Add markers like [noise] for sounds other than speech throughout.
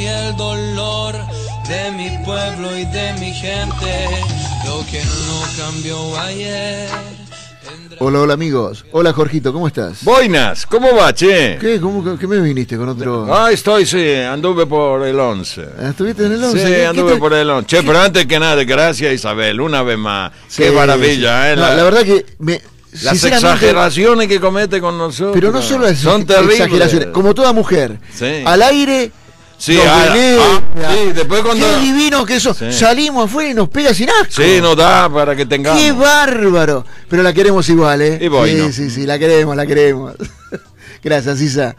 y el dolor de mi pueblo y de mi gente. Lo que no cambió ayer. Hola, hola amigos. Hola Jorgito, ¿cómo estás? Boinas, ¿cómo va, che? ¿Qué? ¿Cómo, qué me viniste con otro...? Ah, estoy, sí, anduve por el 11. Ah, ¿Estuviste en el 11? Sí, anduve por el 11. Che, pero antes que nada, gracias Isabel, una vez más. qué maravilla, ¿eh? La, verdad que las exageraciones que comete con nosotros. Pero no solo son terribles. como toda mujer. Al aire Sí, ah, ah, sí, después cuando. Qué divino que eso. Salimos afuera y nos pega sin asco. Sí, no da para que tengamos. Qué bárbaro. Pero la queremos igual, ¿eh? sí, sí, sí, la queremos, la queremos. [laughs] Gracias, Isa.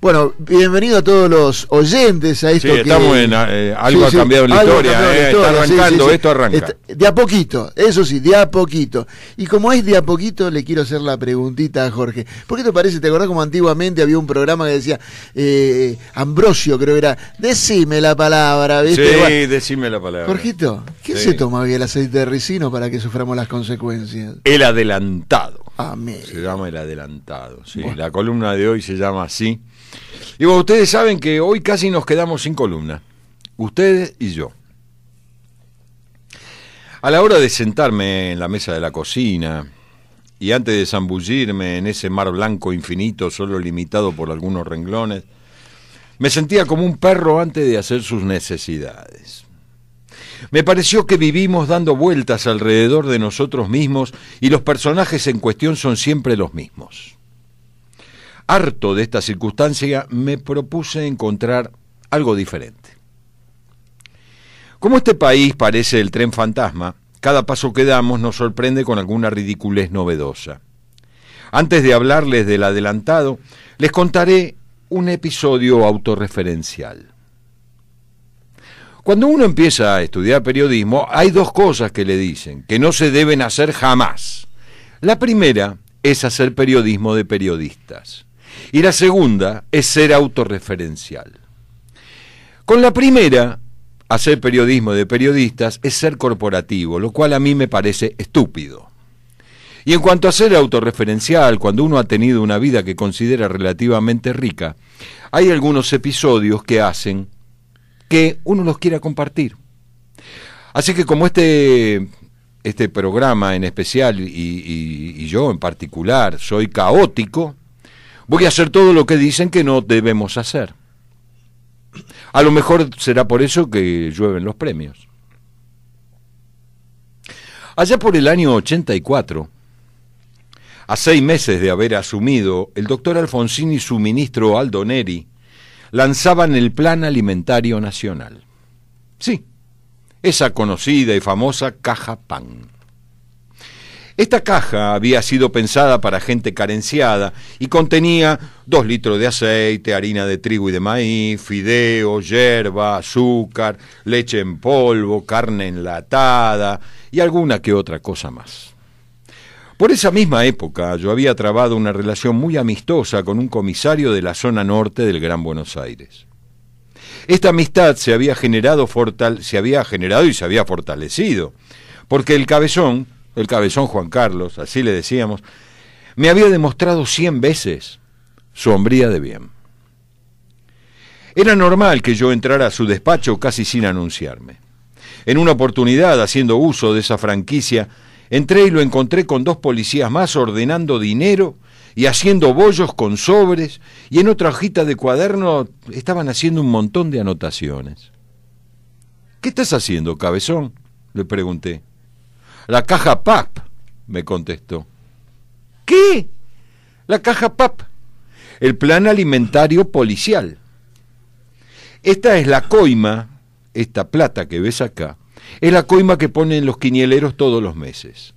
Bueno, bienvenido a todos los oyentes a esto sí, estamos en, eh, algo, ha cambiado en la historia, eh, está arrancando, esto arranca. de a poquito, eso sí, de a poquito. Y como es de a poquito, le quiero hacer la preguntita a Jorge. ¿Por qué te parece, te acordás como antiguamente había un programa que decía, eh, Ambrosio creo que era, decime la palabra, ¿viste? Sí, decime la palabra. Jorgito, ¿qué se toma el aceite de ricino para que suframos las consecuencias? El adelantado. Amén. Ah, se llama el adelantado, sí. La columna de hoy se llama así vos ustedes saben que hoy casi nos quedamos sin columna, ustedes y yo. A la hora de sentarme en la mesa de la cocina y antes de zambullirme en ese mar blanco infinito, solo limitado por algunos renglones, me sentía como un perro antes de hacer sus necesidades. Me pareció que vivimos dando vueltas alrededor de nosotros mismos y los personajes en cuestión son siempre los mismos. Harto de esta circunstancia, me propuse encontrar algo diferente. Como este país parece el tren fantasma, cada paso que damos nos sorprende con alguna ridiculez novedosa. Antes de hablarles del adelantado, les contaré un episodio autorreferencial. Cuando uno empieza a estudiar periodismo, hay dos cosas que le dicen, que no se deben hacer jamás. La primera es hacer periodismo de periodistas. Y la segunda es ser autorreferencial. Con la primera, hacer periodismo de periodistas es ser corporativo, lo cual a mí me parece estúpido. Y en cuanto a ser autorreferencial, cuando uno ha tenido una vida que considera relativamente rica, hay algunos episodios que hacen que uno los quiera compartir. Así que como este, este programa en especial y, y yo en particular soy caótico, voy a hacer todo lo que dicen que no debemos hacer. A lo mejor será por eso que llueven los premios. Allá por el año 84, a seis meses de haber asumido, el doctor Alfonsín y su ministro Aldo Neri lanzaban el Plan Alimentario Nacional. Sí, esa conocida y famosa caja pan esta caja había sido pensada para gente carenciada y contenía dos litros de aceite, harina de trigo y de maíz, fideo, yerba, azúcar, leche en polvo, carne enlatada y alguna que otra cosa más. Por esa misma época yo había trabado una relación muy amistosa con un comisario de la zona norte del Gran Buenos Aires. Esta amistad se había generado, se había generado y se había fortalecido, porque el cabezón el cabezón Juan Carlos, así le decíamos, me había demostrado cien veces su hombría de bien. Era normal que yo entrara a su despacho casi sin anunciarme. En una oportunidad, haciendo uso de esa franquicia, entré y lo encontré con dos policías más ordenando dinero y haciendo bollos con sobres, y en otra hojita de cuaderno estaban haciendo un montón de anotaciones. ¿Qué estás haciendo, cabezón? le pregunté. La caja PAP, me contestó. ¿Qué? La caja PAP, el Plan Alimentario Policial. Esta es la coima, esta plata que ves acá, es la coima que ponen los quinieleros todos los meses.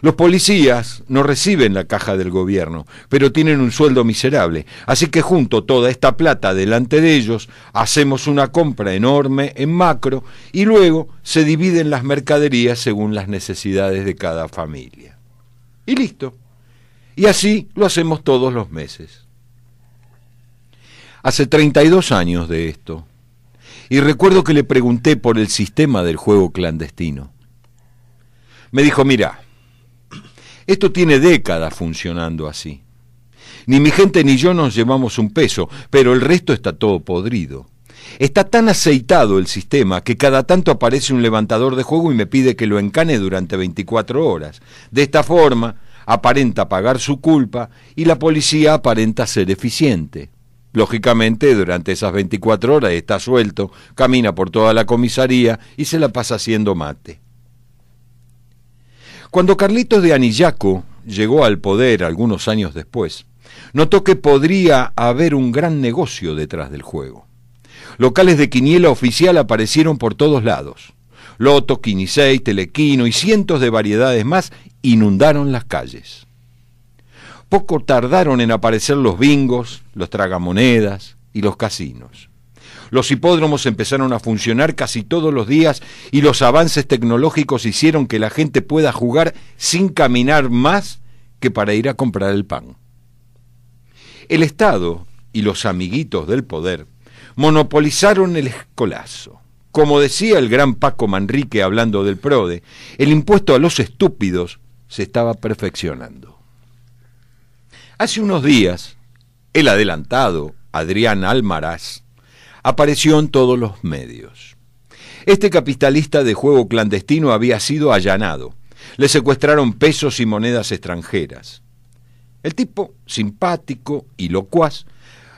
Los policías no reciben la caja del gobierno, pero tienen un sueldo miserable. Así que junto toda esta plata delante de ellos, hacemos una compra enorme en macro y luego se dividen las mercaderías según las necesidades de cada familia. Y listo. Y así lo hacemos todos los meses. Hace 32 años de esto. Y recuerdo que le pregunté por el sistema del juego clandestino. Me dijo, mira, esto tiene décadas funcionando así. Ni mi gente ni yo nos llevamos un peso, pero el resto está todo podrido. Está tan aceitado el sistema que cada tanto aparece un levantador de juego y me pide que lo encane durante 24 horas. De esta forma, aparenta pagar su culpa y la policía aparenta ser eficiente. Lógicamente, durante esas 24 horas está suelto, camina por toda la comisaría y se la pasa haciendo mate. Cuando Carlitos de Anillaco llegó al poder algunos años después, notó que podría haber un gran negocio detrás del juego. Locales de quiniela oficial aparecieron por todos lados. Loto, Quinisei, Telequino y cientos de variedades más inundaron las calles. Poco tardaron en aparecer los bingos, los tragamonedas y los casinos. Los hipódromos empezaron a funcionar casi todos los días y los avances tecnológicos hicieron que la gente pueda jugar sin caminar más que para ir a comprar el pan. El Estado y los amiguitos del poder monopolizaron el escolazo. Como decía el gran Paco Manrique hablando del PRODE, el impuesto a los estúpidos se estaba perfeccionando. Hace unos días, el adelantado Adrián Almaraz apareció en todos los medios. Este capitalista de juego clandestino había sido allanado. Le secuestraron pesos y monedas extranjeras. El tipo, simpático y locuaz,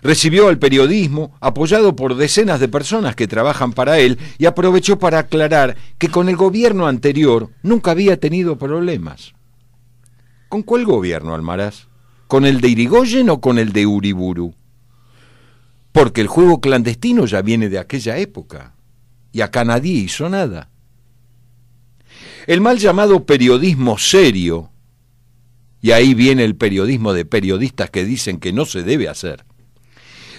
recibió al periodismo apoyado por decenas de personas que trabajan para él y aprovechó para aclarar que con el gobierno anterior nunca había tenido problemas. ¿Con cuál gobierno, Almaraz? ¿Con el de Irigoyen o con el de Uriburu? porque el juego clandestino ya viene de aquella época y acá nadie hizo nada. El mal llamado periodismo serio, y ahí viene el periodismo de periodistas que dicen que no se debe hacer,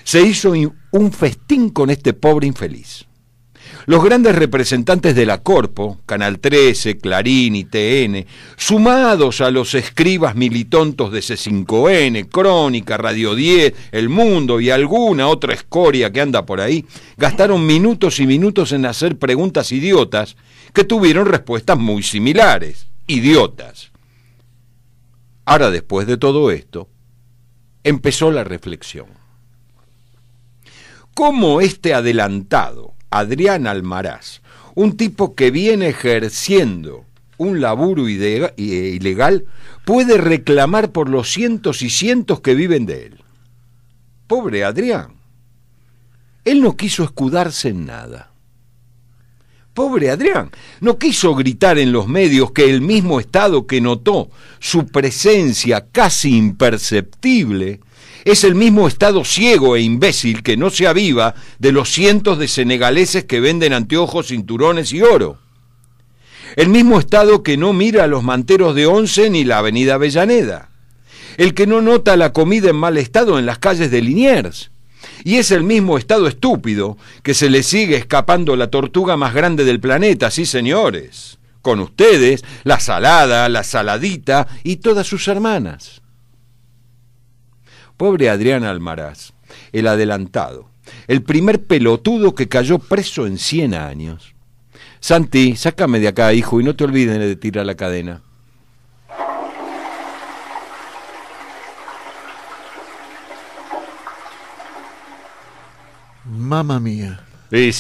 se hizo un festín con este pobre infeliz. Los grandes representantes de la Corpo, Canal 13, Clarín y TN, sumados a los escribas militontos de C5N, Crónica, Radio 10, El Mundo y alguna otra escoria que anda por ahí, gastaron minutos y minutos en hacer preguntas idiotas que tuvieron respuestas muy similares, idiotas. Ahora, después de todo esto, empezó la reflexión. ¿Cómo este adelantado Adrián Almaraz, un tipo que viene ejerciendo un laburo ilegal, puede reclamar por los cientos y cientos que viven de él. Pobre Adrián. Él no quiso escudarse en nada. Pobre Adrián, no quiso gritar en los medios que el mismo Estado que notó su presencia casi imperceptible es el mismo Estado ciego e imbécil que no se aviva de los cientos de senegaleses que venden anteojos, cinturones y oro. El mismo Estado que no mira a los manteros de Once ni la avenida Avellaneda. El que no nota la comida en mal estado en las calles de Liniers. Y es el mismo Estado estúpido que se le sigue escapando la tortuga más grande del planeta, sí señores. Con ustedes, la salada, la saladita y todas sus hermanas. Pobre Adrián Almaraz, el adelantado, el primer pelotudo que cayó preso en 100 años. Santi, sácame de acá, hijo, y no te olviden de tirar la cadena. Mamma mía. Sí,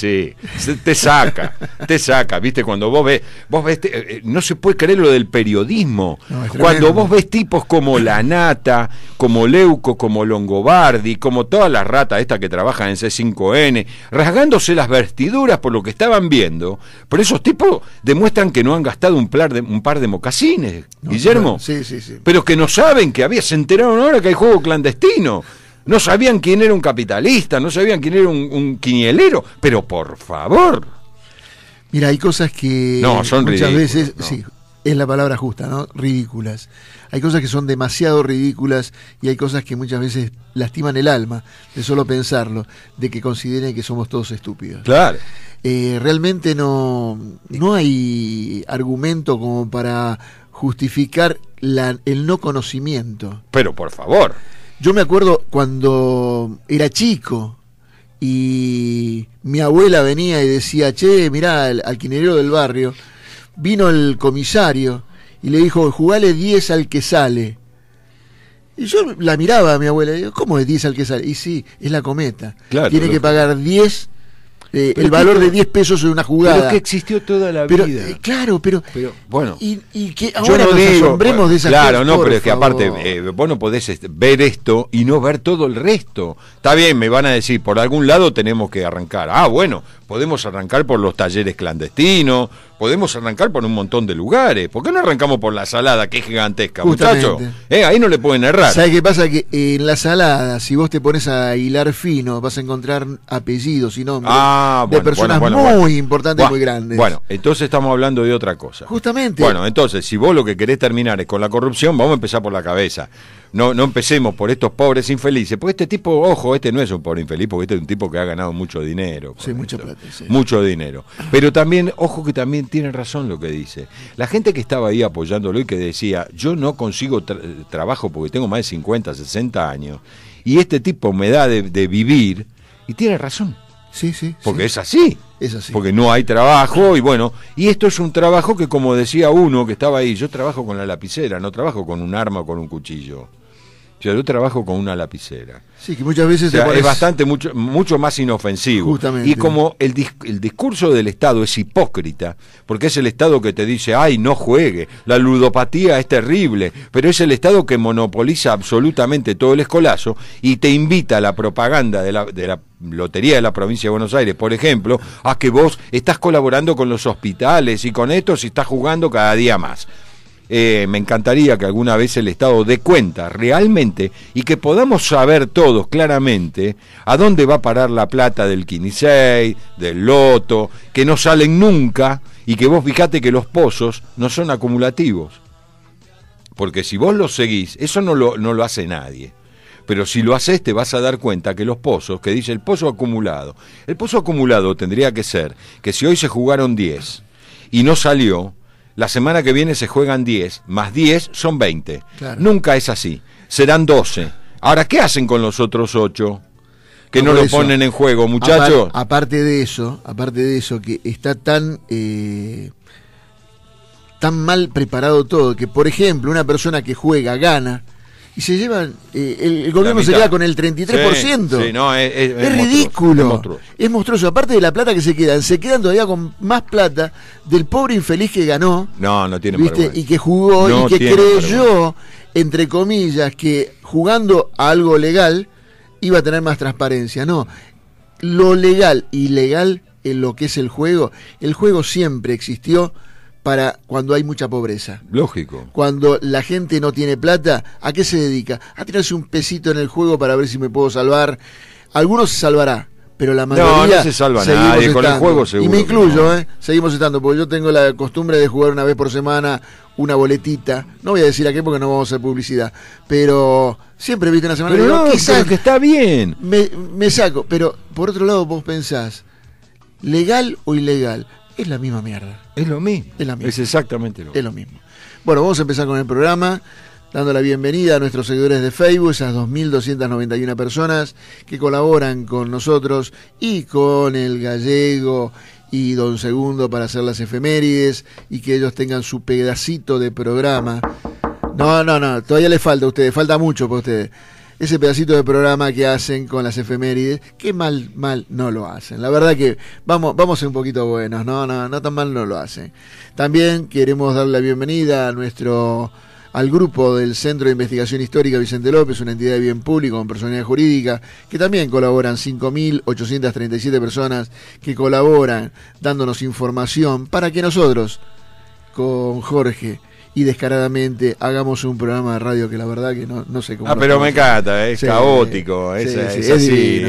sí, te saca, te saca, viste, cuando vos ves, vos ves, eh, no se puede creer lo del periodismo. cuando vos ves tipos como La Nata, como Leuco, como Longobardi, como todas las ratas estas que trabajan en C5N, rasgándose las vestiduras por lo que estaban viendo, pero esos tipos demuestran que no han gastado un, par de, un par de mocasines, Guillermo. Sí, sí, sí. Pero que no saben que había, se enteraron ahora que hay juego clandestino. No sabían quién era un capitalista, no sabían quién era un, un quinielero, pero por favor. Mira, hay cosas que no, son muchas veces, sí, es la palabra justa, ¿no? Ridículas. Hay cosas que son demasiado ridículas y hay cosas que muchas veces lastiman el alma de solo pensarlo, de que consideren que somos todos estúpidos. Claro. Eh, realmente no, no hay argumento como para justificar el no conocimiento. Pero por favor. Yo me acuerdo cuando era chico y mi abuela venía y decía, che, mirá, al, del barrio, vino el comisario y le dijo, jugale 10 al que sale. Y yo la miraba a mi abuela y digo, ¿cómo es 10 al que sale? Y sí, es la cometa. Tiene que pagar 10 eh, el valor de 10 pesos en una jugada. que existió toda la vida. Eh, claro, pero, bueno. Y, que ahora no de Claro, no, pero es que aparte, eh, vos no podés ver esto y no ver todo el resto. Está bien, me van a decir, por algún lado tenemos que arrancar. Ah, bueno, podemos arrancar por los talleres clandestinos, podemos arrancar por un montón de lugares. ¿Por qué no arrancamos por la salada, que es gigantesca, muchachos? Eh, ahí no le pueden errar. ¿Sabes qué pasa? Que en la salada, si vos te pones a hilar fino, vas a encontrar apellidos y nombres ah, de personas muy importantes, y muy grandes. Bueno, entonces estamos hablando de otra cosa. Justamente. Bueno, entonces, si vos lo que querés terminar es con la corrupción, vamos a empezar por la cabeza no, no empecemos por estos pobres infelices, porque este tipo, ojo, este no es un pobre infeliz, porque este es un tipo que ha ganado mucho dinero. Sí, mucho Mucho dinero. Pero también, ojo que también tiene razón lo que dice. La gente que estaba ahí apoyándolo y que decía, yo no consigo trabajo porque tengo más de 50, 60 años, y este tipo me da de, vivir, y tiene razón. Sí, sí. Porque es así. Porque no hay trabajo y bueno, y esto es un trabajo que como decía uno que estaba ahí, yo trabajo con la lapicera, no trabajo con un arma o con un cuchillo. Yo, trabajo con una lapicera. Sí, que muchas veces es bastante mucho, mucho más inofensivo. Y como el, discurso del Estado es hipócrita, porque es el Estado que te dice, ay, no juegue, la ludopatía es terrible, pero es el Estado que monopoliza absolutamente todo el escolazo y te invita a la propaganda de la, de la Lotería de la Provincia de Buenos Aires, por ejemplo, a que vos estás colaborando con los hospitales y con esto si estás jugando cada día más. Eh, me encantaría que alguna vez el Estado dé cuenta realmente y que podamos saber todos claramente a dónde va a parar la plata del Quinisei, del Loto, que no salen nunca y que vos fijate que los pozos no son acumulativos. Porque si vos los seguís, eso no lo, no lo hace nadie. Pero si lo haces te vas a dar cuenta que los pozos, que dice el pozo acumulado, el pozo acumulado tendría que ser que si hoy se jugaron 10 y no salió, la semana que viene se juegan 10, más 10 son 20. Nunca es así. Serán 12. Ahora, ¿qué hacen con los otros 8? Que no, lo ponen en juego, muchachos. aparte de eso, aparte de eso, que está tan, eh, tan mal preparado todo, que por ejemplo, una persona que juega, gana, y se llevan, eh, el, gobierno se queda con el 33%. Sí, no, es, es, ridículo, es, monstruoso. Aparte de la plata que se quedan, se quedan todavía con más plata del pobre infeliz que ganó. No, no tiene ¿viste? Y que jugó y que creyó, entre comillas, que jugando a algo legal iba a tener más transparencia. No, lo legal y legal en lo que es el juego, el juego siempre existió para cuando hay mucha pobreza. Lógico. Cuando la gente no tiene plata, ¿a qué se dedica? A tirarse un pesito en el juego para ver si me puedo salvar. Algunos se salvará, pero la mayoría no, se salva nadie, con el juego seguro. Y me incluyo, eh, seguimos estando, porque yo tengo la costumbre de jugar una vez por semana una boletita, no voy a decir a qué porque no vamos a hacer publicidad, pero siempre viste una semana pero no, quizás que está bien. Me, me saco, pero por otro lado vos pensás, legal o ilegal, es la misma mierda. Es lo mismo. Es, exactamente lo mismo. Es lo mismo. Bueno, vamos a empezar con el programa dando la bienvenida a nuestros seguidores de Facebook, esas 2.291 personas que colaboran con nosotros y con el gallego y don Segundo para hacer las efemérides y que ellos tengan su pedacito de programa. No, no, no, todavía les falta a ustedes, falta mucho para ustedes ese pedacito de programa que hacen con las efemérides, que mal, mal no lo hacen. La verdad que vamos, vamos un poquito buenos, no, no, no tan mal no lo hacen. También queremos darle la bienvenida a nuestro al grupo del Centro de Investigación Histórica Vicente López, una entidad de bien público con personalidad jurídica, que también colaboran 5.837 personas que colaboran dándonos información para que nosotros, con Jorge, y descaradamente hagamos un programa de radio que la verdad que no, no sé cómo. Ah, pero me cata, ¿eh? es caótico, es, es, así,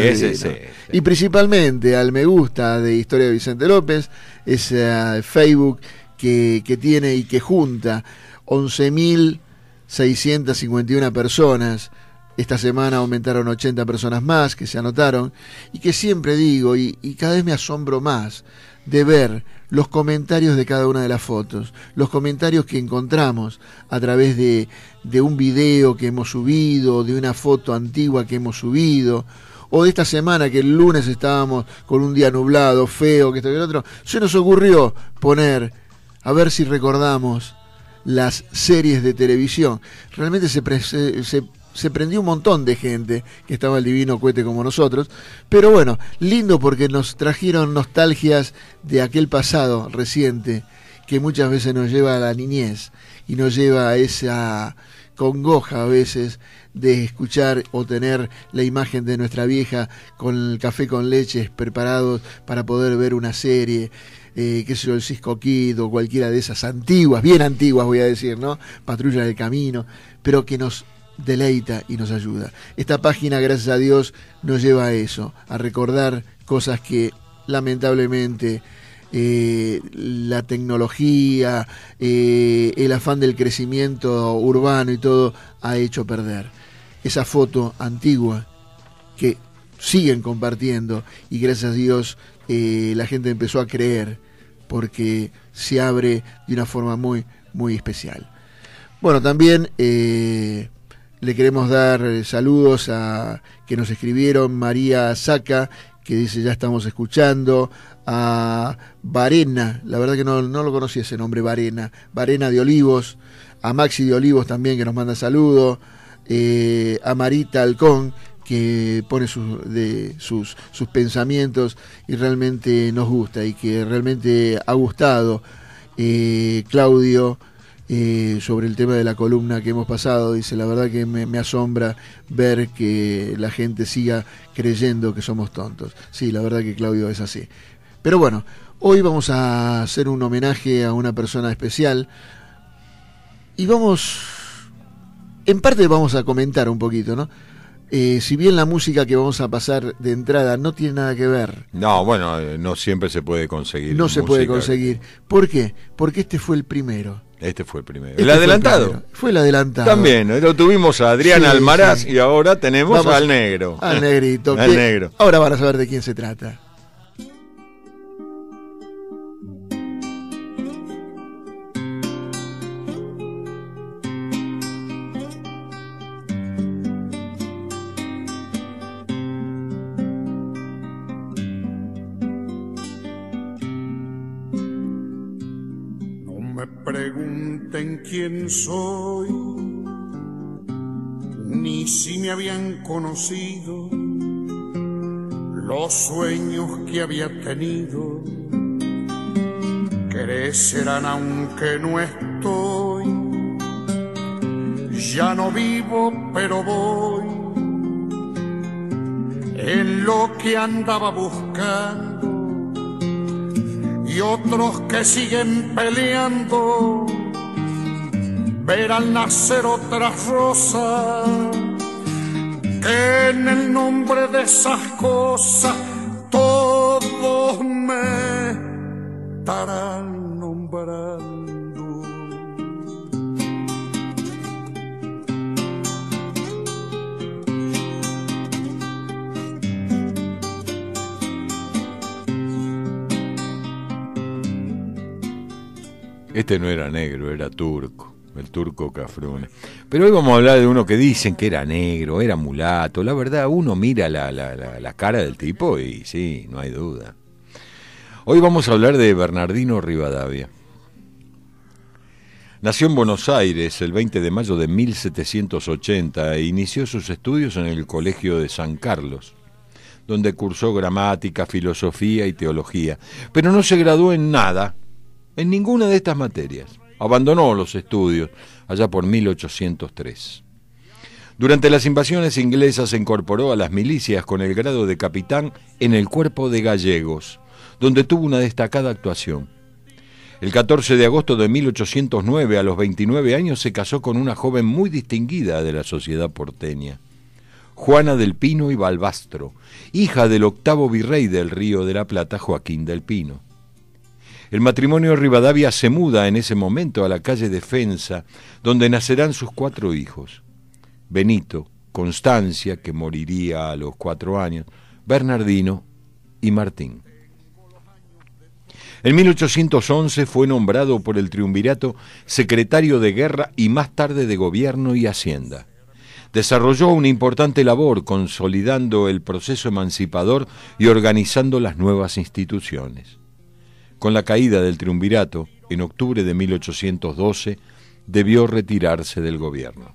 Y principalmente al me gusta de Historia de Vicente López, ese eh, Facebook que, tiene y que junta 11.651 personas. Esta semana aumentaron 80 personas más que se anotaron y que siempre digo y cada vez me asombro más de ver los comentarios de cada una de las fotos, los comentarios que encontramos a través de, de, un video que hemos subido, de una foto antigua que hemos subido, o de esta semana que el lunes estábamos con un día nublado, feo, que esto que el otro, se nos ocurrió poner, a ver si recordamos las series de televisión. Realmente se, se se prendió un montón de gente que estaba el divino cohete como nosotros. Pero bueno, lindo porque nos trajeron nostalgias de aquel pasado reciente que muchas veces nos lleva a la niñez y nos lleva a esa congoja a veces de escuchar o tener la imagen de nuestra vieja con el café con leches preparados para poder ver una serie, que eh, qué sé el Cisco Kid o cualquiera de esas antiguas, bien antiguas voy a decir, ¿no? Patrulla del Camino, pero que nos deleita y nos ayuda. Esta página, gracias a Dios, nos lleva a eso, a recordar cosas que lamentablemente eh, la tecnología, eh, el afán del crecimiento urbano y todo ha hecho perder. Esa foto antigua que siguen compartiendo y gracias a Dios eh, la gente empezó a creer porque se abre de una forma muy, muy especial. Bueno, también le queremos dar eh, saludos a que nos escribieron María Saca, que dice ya estamos escuchando, a Varena, la verdad que no, lo conocía ese nombre, Varena, Varena de Olivos, a Maxi de Olivos también que nos manda saludos, eh, a Marita Halcón, que pone sus, de, sus, sus pensamientos y realmente nos gusta y que realmente ha gustado. Eh, Claudio sobre el tema de la columna que hemos pasado. Dice, la verdad que me, asombra ver que la gente siga creyendo que somos tontos. Sí, la verdad que Claudio es así. Pero bueno, hoy vamos a hacer un homenaje a una persona especial y vamos, en parte vamos a comentar un poquito, ¿no? Eh, si bien la música que vamos a pasar de entrada no tiene nada que ver. No, bueno, eh, no siempre se puede conseguir. No se puede conseguir. ¿Por qué? Porque este fue el primero este fue el primero. Este el adelantado. Fue el, adelantado. También, lo tuvimos a Adrián Almaraz y ahora tenemos al negro. Al negrito. [laughs] al negro. Ahora van a saber de quién se trata. quién soy, ni si me habían conocido los sueños que había tenido, crecerán aunque no estoy, ya no vivo pero voy en lo que andaba buscando y otros que siguen peleando ver al nacer otras rosas, en el nombre de esas cosas todos me estarán nombrando. Este no era negro, era turco turco Cafrune. Pero hoy vamos a hablar de uno que dicen que era negro, era mulato. La verdad, uno mira la, la, la, la cara del tipo y sí, no hay duda. Hoy vamos a hablar de Bernardino Rivadavia. Nació en Buenos Aires el 20 de mayo de 1780 e inició sus estudios en el Colegio de San Carlos, donde cursó gramática, filosofía y teología, pero no se graduó en nada, en ninguna de estas materias abandonó los estudios allá por 1803. Durante las invasiones inglesas se incorporó a las milicias con el grado de capitán en el cuerpo de gallegos, donde tuvo una destacada actuación. El 14 de agosto de 1809, a los 29 años, se casó con una joven muy distinguida de la sociedad porteña, Juana del Pino y Balbastro, hija del octavo virrey del Río de la Plata, Joaquín del Pino. El matrimonio Rivadavia se muda en ese momento a la calle Defensa, donde nacerán sus cuatro hijos. Benito, Constancia, que moriría a los cuatro años, Bernardino y Martín. En 1811 fue nombrado por el Triunvirato secretario de Guerra y más tarde de Gobierno y Hacienda. Desarrolló una importante labor consolidando el proceso emancipador y organizando las nuevas instituciones. Con la caída del triunvirato, en octubre de 1812, debió retirarse del gobierno.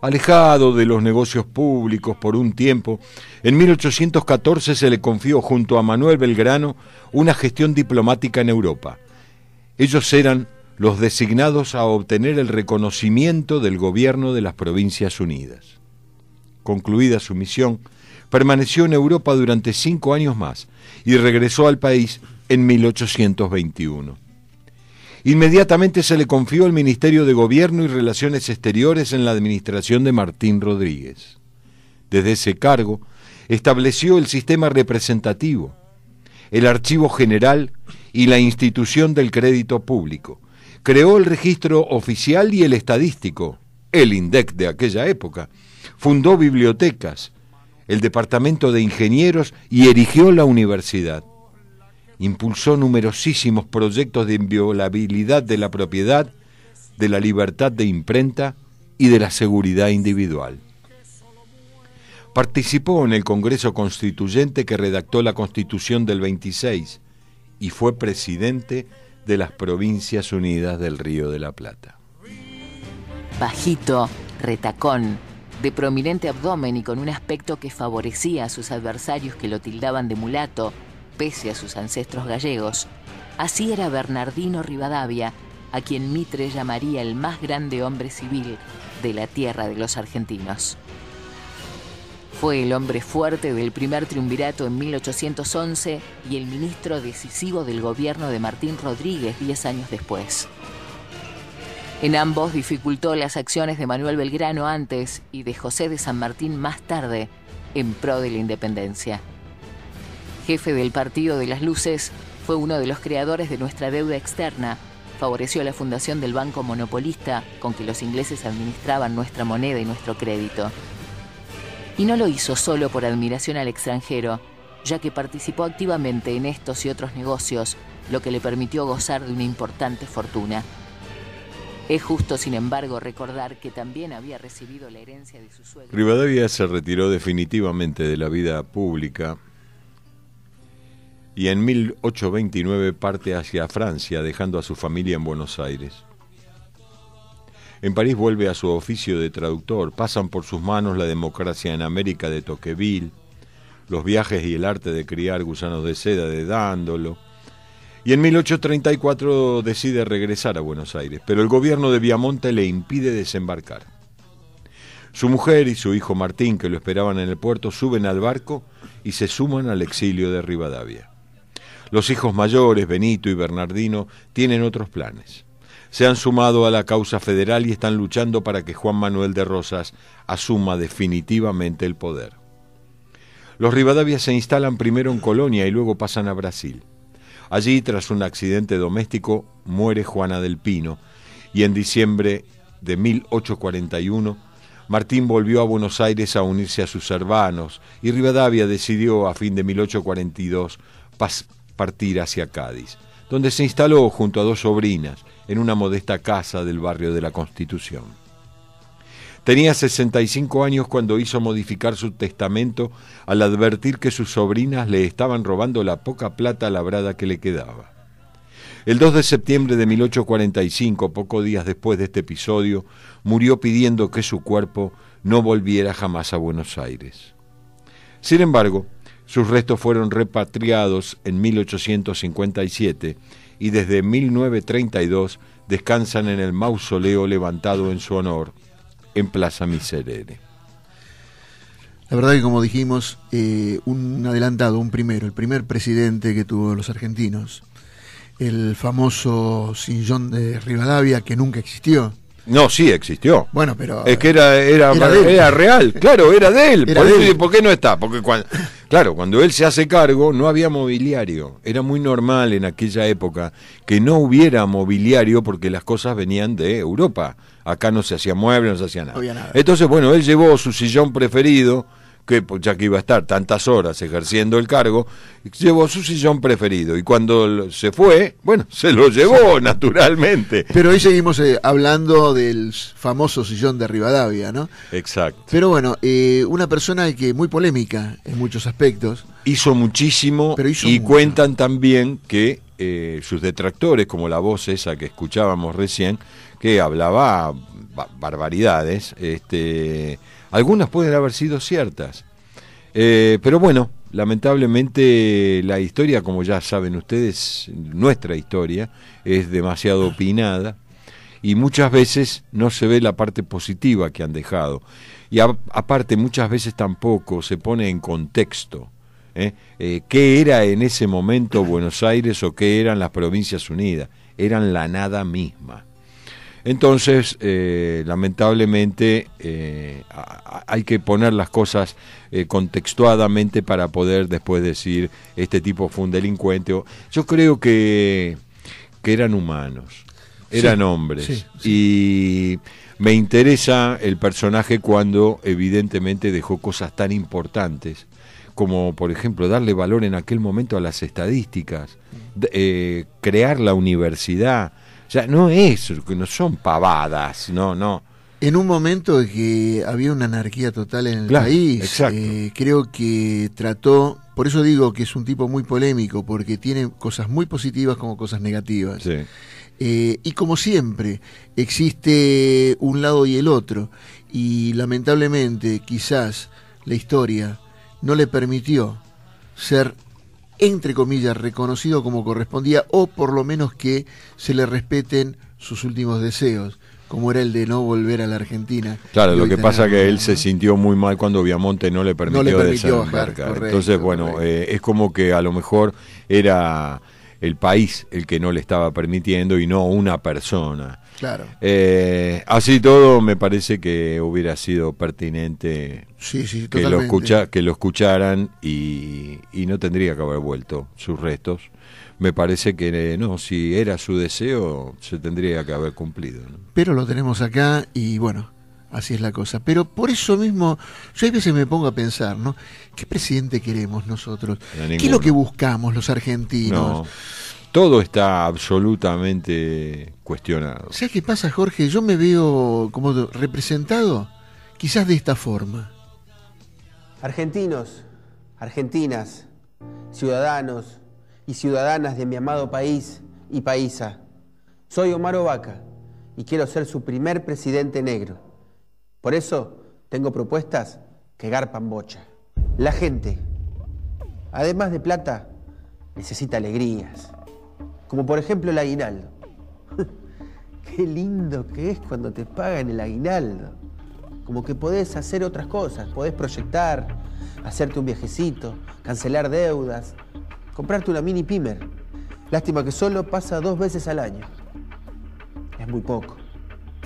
Alejado de los negocios públicos por un tiempo, en 1814 se le confió junto a Manuel Belgrano una gestión diplomática en Europa. Ellos eran los designados a obtener el reconocimiento del gobierno de las Provincias Unidas. Concluida su misión, permaneció en Europa durante cinco años más y regresó al país en 1821. Inmediatamente se le confió el Ministerio de Gobierno y Relaciones Exteriores en la administración de Martín Rodríguez. Desde ese cargo, estableció el sistema representativo, el Archivo General y la institución del crédito público. Creó el registro oficial y el estadístico, el INDEC de aquella época. Fundó bibliotecas, el Departamento de Ingenieros y erigió la universidad impulsó numerosísimos proyectos de inviolabilidad de la propiedad, de la libertad de imprenta y de la seguridad individual. Participó en el Congreso Constituyente que redactó la Constitución del 26 y fue presidente de las Provincias Unidas del Río de la Plata. Bajito, retacón, de prominente abdomen y con un aspecto que favorecía a sus adversarios que lo tildaban de mulato, pese a sus ancestros gallegos. Así era Bernardino Rivadavia, a quien Mitre llamaría el más grande hombre civil de la tierra de los argentinos. Fue el hombre fuerte del primer triunvirato en 1811 y el ministro decisivo del gobierno de Martín Rodríguez diez años después. En ambos dificultó las acciones de Manuel Belgrano antes y de José de San Martín más tarde en pro de la independencia jefe del Partido de las Luces, fue uno de los creadores de nuestra deuda externa, favoreció la fundación del banco monopolista con que los ingleses administraban nuestra moneda y nuestro crédito. Y no lo hizo solo por admiración al extranjero, ya que participó activamente en estos y otros negocios, lo que le permitió gozar de una importante fortuna. Es justo, sin embargo, recordar que también había recibido la herencia de su suegro. Rivadavia se retiró definitivamente de la vida pública y en 1829 parte hacia Francia, dejando a su familia en Buenos Aires. En París vuelve a su oficio de traductor, pasan por sus manos la democracia en América de Tocqueville, los viajes y el arte de criar gusanos de seda de Dándolo, y en 1834 decide regresar a Buenos Aires, pero el gobierno de Viamonte le impide desembarcar. Su mujer y su hijo Martín, que lo esperaban en el puerto, suben al barco y se suman al exilio de Rivadavia. Los hijos mayores, Benito y Bernardino, tienen otros planes. Se han sumado a la causa federal y están luchando para que Juan Manuel de Rosas asuma definitivamente el poder. Los Rivadavia se instalan primero en Colonia y luego pasan a Brasil. Allí, tras un accidente doméstico, muere Juana del Pino y en diciembre de 1841 Martín volvió a Buenos Aires a unirse a sus hermanos y Rivadavia decidió a fin de 1842 pas partir hacia Cádiz, donde se instaló junto a dos sobrinas en una modesta casa del barrio de la Constitución. Tenía 65 años cuando hizo modificar su testamento al advertir que sus sobrinas le estaban robando la poca plata labrada que le quedaba. El 2 de septiembre de 1845, pocos días después de este episodio, murió pidiendo que su cuerpo no volviera jamás a Buenos Aires. Sin embargo, sus restos fueron repatriados en 1857 y desde 1932 descansan en el mausoleo levantado en su honor en Plaza Miserere. La verdad que como dijimos, eh, un adelantado, un primero, el primer presidente que tuvo los argentinos, el famoso sillón de Rivadavia que nunca existió. No, sí existió. Bueno, pero es que era era, real, claro, era de él. por, ¿Por qué no está? Porque cuando Claro, cuando él se hace cargo no había mobiliario. Era muy normal en aquella época que no hubiera mobiliario porque las cosas venían de Europa. Acá no se hacía muebles, no se hacía nada. nada. Entonces, bueno, él llevó su sillón preferido que pues, ya que iba a estar tantas horas ejerciendo el cargo, llevó su sillón preferido. Y cuando se fue, bueno, [laughs] se lo llevó naturalmente. Pero hoy seguimos eh, hablando del famoso sillón de Rivadavia, ¿no? Exacto. Pero bueno, eh, una persona que muy polémica en muchos aspectos. Hizo muchísimo pero y cuentan también que eh, sus detractores, como la voz esa que escuchábamos recién, que hablaba barbaridades, este algunas pueden haber sido ciertas. Eh, pero bueno, lamentablemente la historia, como ya saben ustedes, nuestra historia es demasiado opinada y muchas veces no se ve la parte positiva que han dejado. Y aparte muchas veces tampoco se pone en contexto ¿eh? Eh, qué era en ese momento Buenos Aires o qué eran las Provincias Unidas. Eran la nada misma. Entonces, eh, lamentablemente, eh, hay que poner las cosas eh, contextuadamente para poder después decir, este tipo fue un delincuente. Yo creo que, que eran humanos, eran hombres. Y me interesa el personaje cuando evidentemente dejó cosas tan importantes como por ejemplo darle valor en aquel momento a las estadísticas, crear la universidad, o no es, no son pavadas, no, no. En un momento que había una anarquía total en el país, eh, creo que trató, por eso digo que es un tipo muy polémico, porque tiene cosas muy positivas como cosas negativas. Eh, y como siempre, existe un lado y el otro, y lamentablemente quizás la historia no le permitió ser entre comillas, reconocido como correspondía, o por lo menos que se le respeten sus últimos deseos, como era el de no volver a la Argentina. Claro, lo que pasa es que él se sintió muy mal cuando Viamonte no le permitió, no Entonces, bueno, eh, es como que a lo mejor era el país el que no le estaba permitiendo y no una persona. Claro. Eh, así todo, me parece que hubiera sido pertinente que, lo escucha, que lo escucharan y, no tendría que haber vuelto sus restos. Me parece que eh, no, si era su deseo, se tendría que haber cumplido. Pero lo tenemos acá y bueno, así es la cosa. Pero por eso mismo, yo a veces me pongo a pensar, ¿no? ¿Qué presidente queremos nosotros? ¿Qué es lo que buscamos los argentinos? No todo está absolutamente cuestionado. sea, qué pasa, Jorge? Yo me veo como representado quizás de esta forma. Argentinos, argentinas, ciudadanos y ciudadanas de mi amado país y paisa, soy Omar Ovaca y quiero ser su primer presidente negro. Por eso tengo propuestas que garpan bocha. La gente, además de plata, necesita alegrías como por ejemplo el aguinaldo. [laughs] Qué lindo que es cuando te pagan el aguinaldo. Como que podés hacer otras cosas, podés proyectar, hacerte un viajecito, cancelar deudas, comprarte una mini pimer. Lástima que solo pasa dos veces al año. Es muy poco.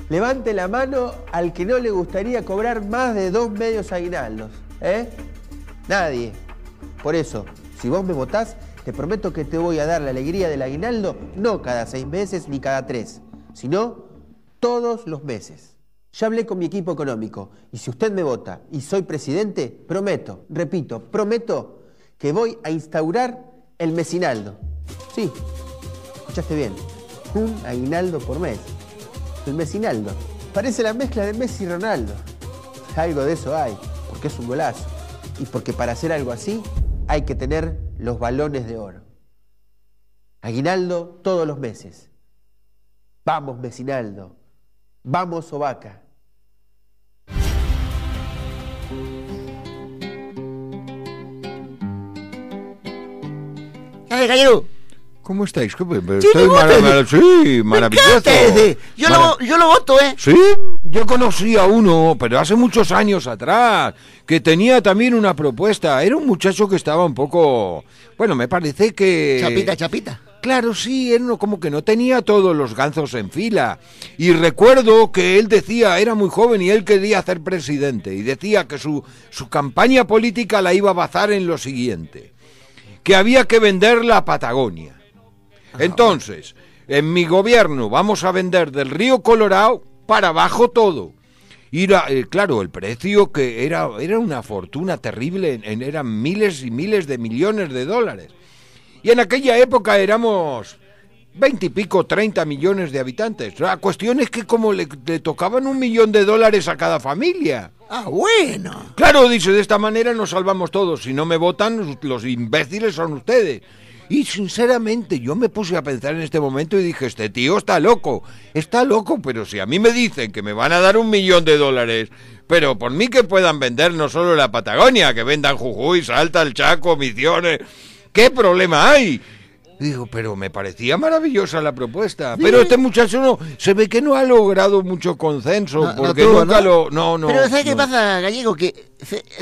Levante la mano al que no le gustaría cobrar más de dos medios aguinaldos. ¿Eh? Nadie. Por eso, si vos me votás, te prometo que te voy a dar la alegría del aguinaldo no cada seis meses ni cada tres, sino todos los meses. Ya hablé con mi equipo económico y si usted me vota y soy presidente, prometo, repito, prometo que voy a instaurar el mesinaldo. Sí, escuchaste bien, un aguinaldo por mes. El mesinaldo. Parece la mezcla de Messi y Ronaldo. Algo de eso hay, porque es un golazo. Y porque para hacer algo así hay que tener los balones de oro. Aguinaldo todos los meses. Vamos, Mesinaldo. Vamos, Ovaca. ¡Eh, gallero! ¿Cómo estáis? ¿Qué, estoy maravilloso. Sí, maravilloso. Yo, lo, yo lo voto, ¿eh? Sí yo conocí a uno, pero hace muchos años atrás, que tenía también una propuesta. Era un muchacho que estaba un poco. Bueno, me parece que. Chapita, chapita. Claro, sí, él no, como que no tenía todos los ganzos en fila. Y recuerdo que él decía, era muy joven y él quería ser presidente. Y decía que su, su campaña política la iba a basar en lo siguiente: que había que vender la Patagonia. Ah, Entonces, en mi gobierno vamos a vender del río Colorado para abajo todo. Y eh, claro, el precio que era, era una fortuna terrible, en, eran miles y miles de millones de dólares. Y en aquella época éramos veinte y pico, treinta millones de habitantes. La cuestión es que como le, le, tocaban un millón de dólares a cada familia. Ah, bueno. Claro, dice, de esta manera nos salvamos todos. Si no me votan, los imbéciles son ustedes. Y sinceramente yo me puse a pensar en este momento y dije, este tío está loco, está loco, pero si a mí me dicen que me van a dar un millón de dólares, pero por mí que puedan vender no solo la Patagonia, que vendan Jujuy, Salta, el Chaco, Misiones, ¿qué problema hay? Digo, pero me parecía maravillosa la propuesta. Pero este muchacho no, se ve que no ha logrado mucho consenso, porque no ¿no? Pero ¿sabes qué pasa, Gallego? Que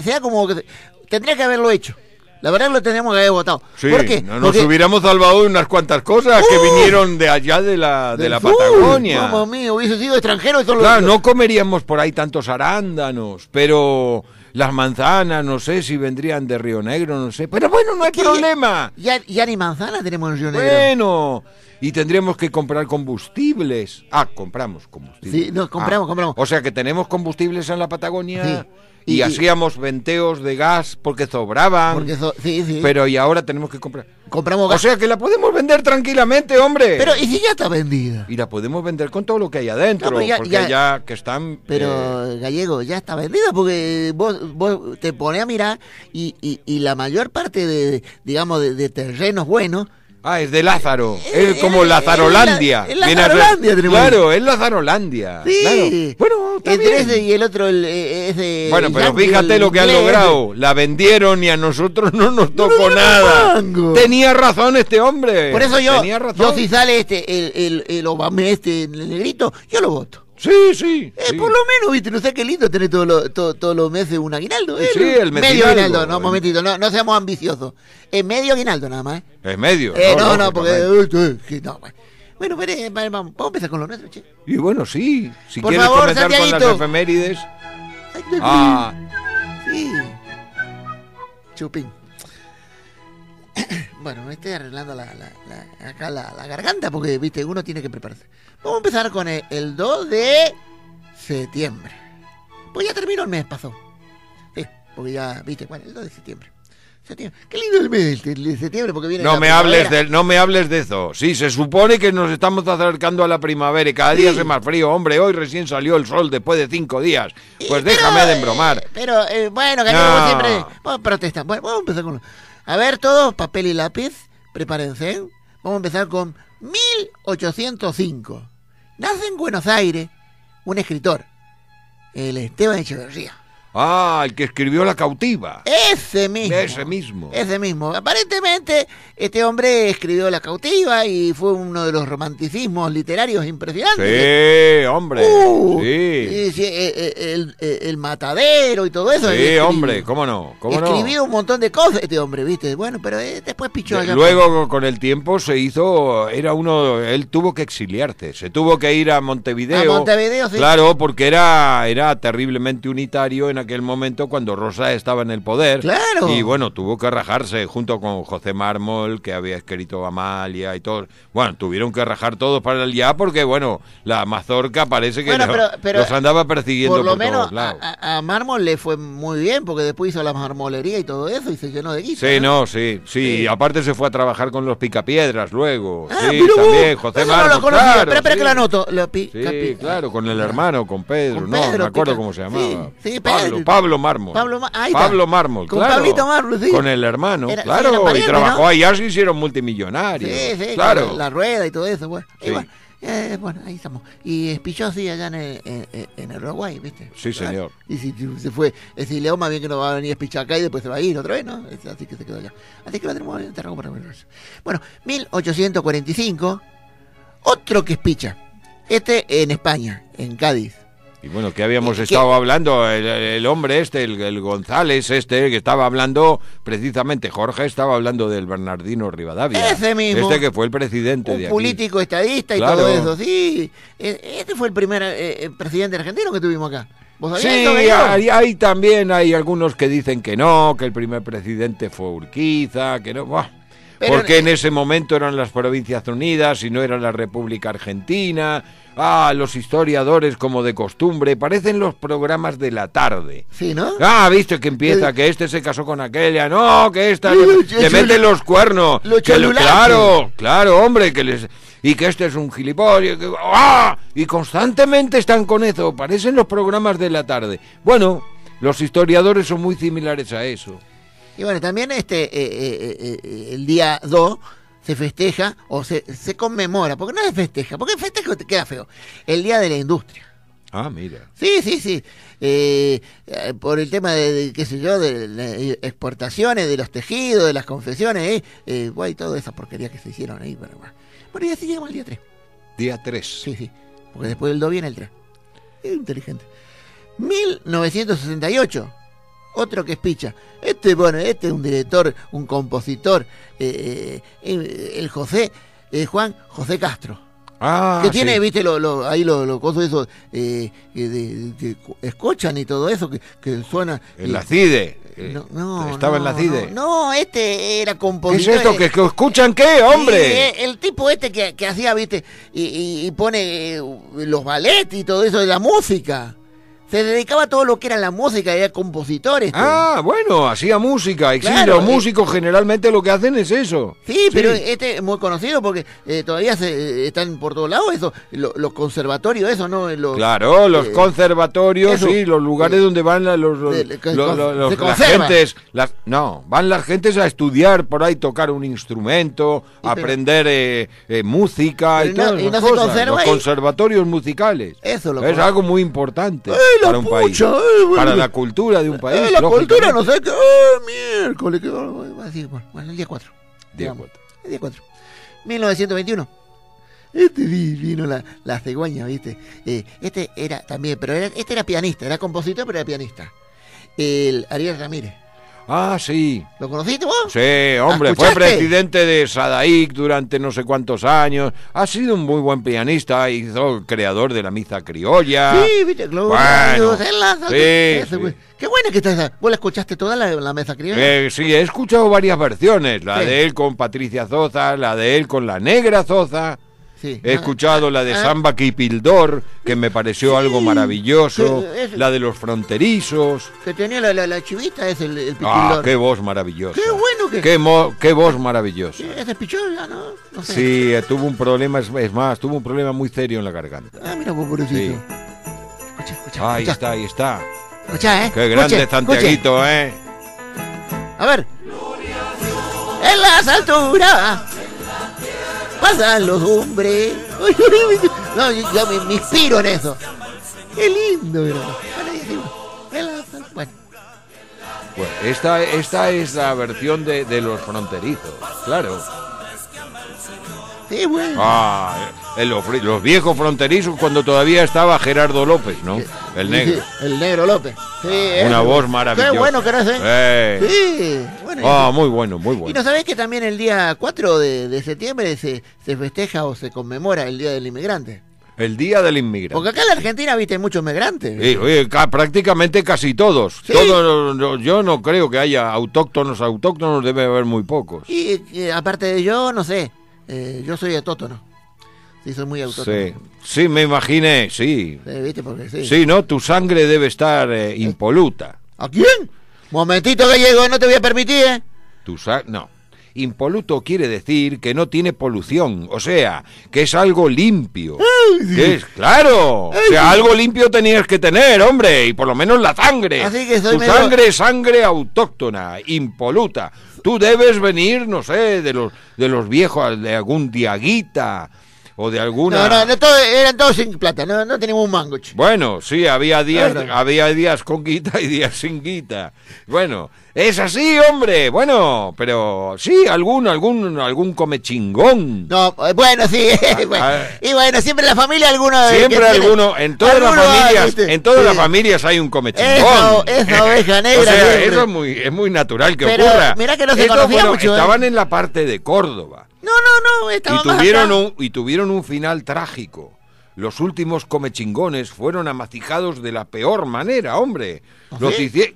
sea como. Que tendría que haberlo hecho. La verdad que lo tendríamos que haber votado. ¿Por qué? nos hubiéramos salvado de unas cuantas cosas que ¡Uh! vinieron de allá de la, de la Patagonia. ¡Cómo mío! hubiese sido extranjero. Claro, no comeríamos por ahí tantos arándanos, pero las manzanas, no sé si vendrían de Río Negro, no sé. Pero bueno, no hay problema. Ya, ni manzanas tenemos en Río Negro. Bueno, y tendríamos que comprar combustibles. Ah, compramos combustibles. Sí, no, compramos, ah, compramos. O sea que tenemos combustibles en la Patagonia. Y, hacíamos venteos de gas porque sobraban. Porque sí, sí. Pero y ahora tenemos que comprar. Compramos O sea que la podemos vender tranquilamente, hombre. Pero y si ya está vendida. Y la podemos vender con todo lo que hay adentro. Ah, pues porque ya, que están. Pero, eh, Gallego, ya está vendida porque vos, vos te pones a mirar y, y, la mayor parte de, digamos, de terrenos buenos Ah, es de Lázaro. Eh, es como lázaro eh, Lazarolandia. Es Lazarolandia Claro, es Lazarolandia. Sí. Claro. Bueno, y el otro eh, Bueno, pero fíjate lo que han logrado. La vendieron y a nosotros no nos tocó nada. Tenía razón este hombre. Por eso yo. Yo, si sale este, el, el, este, el negrito, yo lo voto. Sí, sí. Eh, por lo menos, viste, no sé qué lindo tener todos los, meses un aguinaldo. Eh. sí, el Medio aguinaldo, no, un momentito, no, no, seamos ambiciosos. Es medio aguinaldo nada más. Eh. Es medio. no, no, porque... Bueno, vamos, vamos a empezar con los nuestro, che. Y bueno, sí, si por quieres favor, comenzar con las efemérides. Ah. Sí. Chupín. [coughs] Bueno, me estoy arreglando la, la, la acá la, garganta porque, viste, uno tiene que prepararse. Vamos a empezar con el, 2 de septiembre. Pues ya terminó el mes, pasó. Sí, porque ya, viste, bueno, el 2 de septiembre. Qué lindo el mes de septiembre porque viene. No, la me hables de, no me hables de eso. Sí, se supone que nos estamos acercando a la primavera y cada día hace más frío. Hombre, hoy recién salió el sol después de cinco días. Pues déjame de embromar. Eh, pero eh, bueno, que no. siempre. Vamos a protestar. Bueno, vamos a empezar con. A ver, todos, papel y lápiz, prepárense. ¿eh? Vamos a empezar con 1805. Nace en Buenos Aires un escritor, el Esteban Echeverría. Ah, el que escribió La cautiva. Ese mismo. Ese mismo. Ese mismo. Aparentemente, este hombre escribió La cautiva y fue uno de los romanticismos literarios impresionantes. Sí, hombre. Uh, sí. Eh, eh, eh, el, matadero y todo eso. Sí, hombre, cómo no. Cómo escribió un montón de cosas este hombre, ¿viste? Bueno, pero después pichó Luego, con el tiempo, se hizo. Era uno. Él tuvo que exiliarse. Se tuvo que ir a Montevideo. A Montevideo, sí. Claro, porque era, era terriblemente unitario en aquel momento cuando Rosa estaba en el poder. Y bueno, tuvo que rajarse junto con José Mármol, que había escrito Amalia y todo. Bueno, tuvieron que rajar todos para el ya porque, bueno, la mazorca parece que los andaba persiguiendo por lo menos A, Mármol le fue muy bien porque después hizo la marmolería y todo eso y se llenó de guisa. Sí, no, sí, sí, Aparte se fue a trabajar con los picapiedras luego. Ah, sí, también, José Mármol. claro, espera sí, claro, con el hermano, con Pedro. no, me acuerdo cómo se llamaba. Sí, sí Pedro. Pablo, Mármol. Pablo, Mármol, con claro. Con el hermano, claro. y trabajó allá, se hicieron multimillonarios. Sí, claro. La, rueda y todo eso, bueno. Y eh, bueno, ahí estamos. Y así allá en, el, en, Uruguay, ¿viste? Sí, señor. Y si, se fue, es decir, León más bien que no va a venir a acá y después se va a ir otra vez, ¿no? Así que se quedó allá. Así que lo tenemos en para Bueno, 1845, otro que espicha. Este en España, en Cádiz. Y bueno, que habíamos estado hablando, el, hombre este, el, González este, que estaba hablando, precisamente Jorge estaba hablando del Bernardino Rivadavia. Ese mismo. Este que fue el presidente de aquí. político estadista y todo eso, sí. E, este fue el primer eh, eh, presidente argentino que tuvimos acá. sí, hay, también hay algunos que dicen que no, que el primer presidente fue Urquiza, que no... porque en ese momento eran las Provincias Unidas y no era la República Argentina Ah, los historiadores, como de costumbre, parecen los programas de la tarde. Sí, ¿no? Ah, viste que empieza, que este se casó con aquella, no, que esta le, le, los cuernos. Lo claro, claro, hombre, que les y que este es un gilipollas. ¡ah! Y constantemente están con eso, parecen los programas de la tarde. Bueno, los historiadores son muy similares a eso. Y bueno, también este eh, eh, eh, el día 2 se festeja o se, se conmemora, porque no se festeja, porque festejo te queda feo, el Día de la Industria. Ah, mira. Sí, sí, sí. Eh, eh, por el tema de, qué sé yo, de, exportaciones, de los tejidos, de las confesiones, eh, Guay, eh, toda esa porquería que se hicieron ahí. pero. bueno. bueno y así llegamos al día 3. Día 3. Sí, sí. Porque después del 2 viene el 3. Es inteligente. 1968 otro que es picha. Este, bueno, este es un director, un compositor, eh, eh, eh, el José, Juan José Castro. Ah, que tiene, viste, ahí los lo cosas eh, que, escuchan y todo eso, que, que suena. En la CIDE. No, no, Estaba en la CIDE. No, este era compositor. ¿Es esto? ¿Que, escuchan qué, hombre? el tipo este que, hacía, viste, y, y pone los ballets y todo eso de la música se dedicaba a todo lo que era la música, era compositor. Este. Pues. Ah, bueno, hacía música. Y los eh. músicos generalmente lo que hacen es eso. Sí, pero este es muy conocido porque eh, todavía se, eh, están por todos lados eso. los conservatorios, eso, ¿no? Los, claro, los conservatorios, sí, los lugares donde van la, los, los, las gentes. Las, no, van las gentes a estudiar por ahí, tocar un instrumento, aprender música y, no, y no los conservatorios musicales. Eso lo Es algo muy importante para un país. Eh, para eh, la cultura de un eh, país. la cultura no sé qué. Oh, miércoles. bueno, el día 4. Día 4. El día 4. 1921. Este vino la, la ¿viste? este era también, pero este era pianista, era compositor, pero era pianista. El Ariel Ramírez. Ah, sí. ¿Lo conociste vos? Sí, hombre, fue presidente de Sadaic durante no sé cuántos años. Ha sido un muy buen pianista, hizo creador de la misa criolla. Sí, viste, bueno, sí, sí. Qué buena que estás. ¿Vos la escuchaste toda la, la mesa criolla? Eh, sí, he escuchado varias versiones. La de él con Patricia Zoza, la de él con la negra Zoza. He escuchado la de ah. Samba Kipildor, que me pareció algo maravilloso. la de los fronterizos. Que tenía la, la, chivita, es el, el Ah, qué voz maravillosa. Qué bueno que. Qué, qué voz maravillosa. Ese pichola, ¿no? no Sí, eh, tuvo un problema, es más, tuvo un problema muy serio en la garganta. Ah, mira, pobrecito. Sí. Escucha, escucha, ahí está, ahí está. Escucha, ¿eh? Qué grande Santiaguito, ¿eh? A ver. En las alturas pasan los hombres. yo, me, inspiro en eso. Qué lindo, Bueno. esta, esta es la versión de, los fronterizos, claro. Ah, eh, los viejos fronterizos cuando todavía estaba Gerardo López, ¿no? El negro. [laughs] el negro López. Ah, una voz maravillosa. Qué bueno que eh. Sí. Bueno, ah, muy bueno, muy bueno. Y no sabés que también el día 4 de, septiembre se, festeja o se conmemora el Día del Inmigrante. El Día del Inmigrante. Porque acá en la Argentina viste muchos migrantes. Sí, prácticamente casi todos. Yo no creo que haya autóctonos, autóctonos debe haber muy pocos. Y, eh, aparte de yo, no sé, eh, yo soy autóctono. Sí, muy Sí. me imaginé, sí. Sí, sí. ¿no? Tu sangre debe estar eh, eh, impoluta. ¿A quién? Momentito que llego, no te voy a permitir, ¿eh? Tu no. Impoluto quiere decir que no tiene polución, o sea, que es algo limpio. es, claro, o sea, algo limpio tenías que tener, hombre, y por lo menos la sangre. Así que soy tu sangre es sangre autóctona, impoluta. Tú debes venir, no sé, de los de los viejos de algún diaguita o de alguna. No, no, no eran todos sin plata, no, no teníamos un mango. Bueno, sí, había días, había días con guita y días sin guita. Bueno, es así, hombre. Bueno, pero sí, algún, algún, algún come chingón. No, eh, bueno, sí. [laughs] Ah, eh, ah. y bueno, siempre en la familia alguno. Siempre alguno, en todas las familias, hay, en todas las familias hay un come chingón. Eso, oveja [laughs] negra. o sea, eso es muy, es muy natural que pero, ocurra. que no ¿eh? Estaban en la parte de Córdoba. No, no, no, estaba y tuvieron Un, Y tuvieron un final trágico. Los últimos comechingones fueron amacijados de la peor manera, hombre. ¿Ah, Los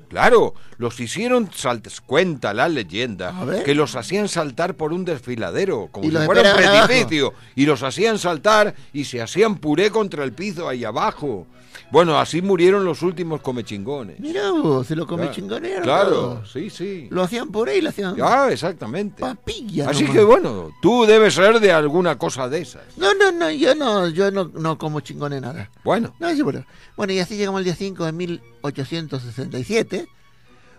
Claro, los hicieron saltar. Cuenta la leyenda que los hacían saltar por un desfiladero, como si un precipicio. Y los hacían saltar y se hacían puré contra el piso ahí abajo. Bueno, así murieron los últimos comechingones. mira vos, se lo comechingonearon. Claro, claro, sí, sí. Lo hacían puré y lo hacían. Ah, exactamente. Papilla. Así que bueno, tú debes ser de alguna cosa de esas. No, no, no, yo no, yo no, como chingone nada. Bueno. bueno. bueno, y así llegamos al día 5 de 1867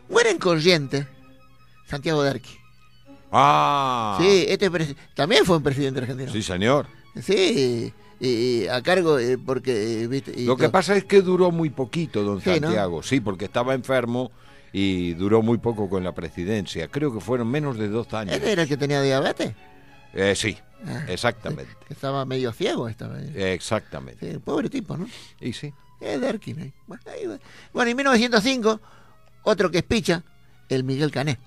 muere en corriente Santiago Derqui. Ah. Sí, este también fue un presidente argentino. Sí, señor. Sí, y, a cargo, eh, porque... Eh, Lo que pasa es que duró muy poquito, don Santiago, sí, porque estaba enfermo y duró muy poco con la presidencia. Creo que fueron menos de dos años. ¿Este era el que tenía diabetes? Eh, ah, sí, exactamente. estaba medio ciego esta vez. Exactamente. pobre tipo, ¿no? Y sí. Es Bueno, bueno, en 1905 otro que es picha, el Miguel Cané.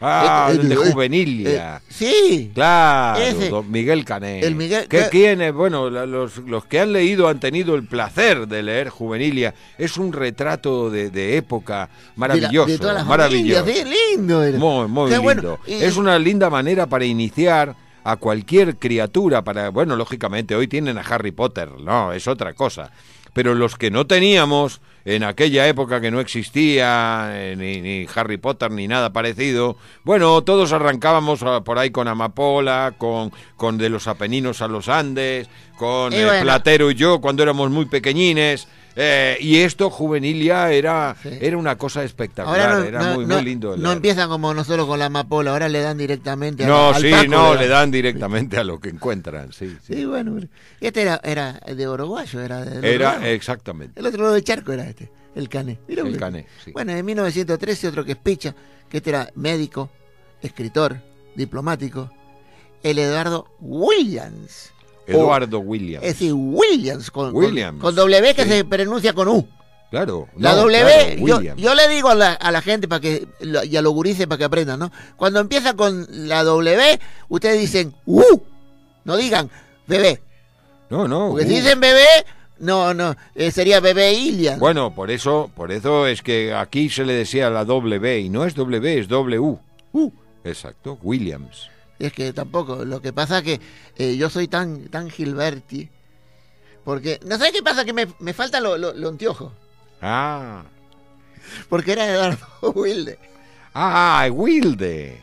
Ah, el, de Juvenilia. Eh, sí. Claro, Miguel Cané. El Miguel, ¿Qué que, tiene? Bueno, los, que han leído han tenido el placer de leer Juvenilia. Es un retrato de, época maravilloso. De, las maravilloso. sí, lindo Muy, muy lindo. es una linda manera para iniciar a cualquier criatura para bueno lógicamente hoy tienen a Harry Potter no es otra cosa pero los que no teníamos en aquella época que no existía eh, ni, Harry Potter ni nada parecido. Bueno, todos arrancábamos ah, por ahí con Amapola, con, con De los Apeninos a los Andes, con eh, Platero y yo cuando éramos muy pequeñines. Eh, y esto juvenilia era, era una cosa espectacular, era muy, no, muy, lindo. No empiezan como nosotros con la amapola, ahora le dan directamente a No, sí, no, le dan directamente a lo que encuentran, sí. bueno, este era, de uruguayo, era de Era, exactamente. El otro lado charco era este, el Cané. el Bueno, en 1913 otro que es Picha, que este era médico, escritor, diplomático, el Eduardo Williams Eduardo Williams. Es decir, Williams con, con, W que se pronuncia con U. Claro. La W, yo, le digo a la, gente para que y a los para que aprendan, ¿no? Cuando empieza con la W, ustedes dicen U. No digan bebé. No, no. Porque si dicen bebé, no, no, eh, sería bebé Williams. Bueno, por eso, por eso es que aquí se le decía la W y no es W, es W. U. Exacto, Williams es que tampoco. Lo que pasa es que eh, yo soy tan, tan Gilberti. Porque, ¿no sabes qué pasa? Que me, me falta lo, lo, Ah. Porque era Eduardo [laughs] Wilde. Ah, Wilde.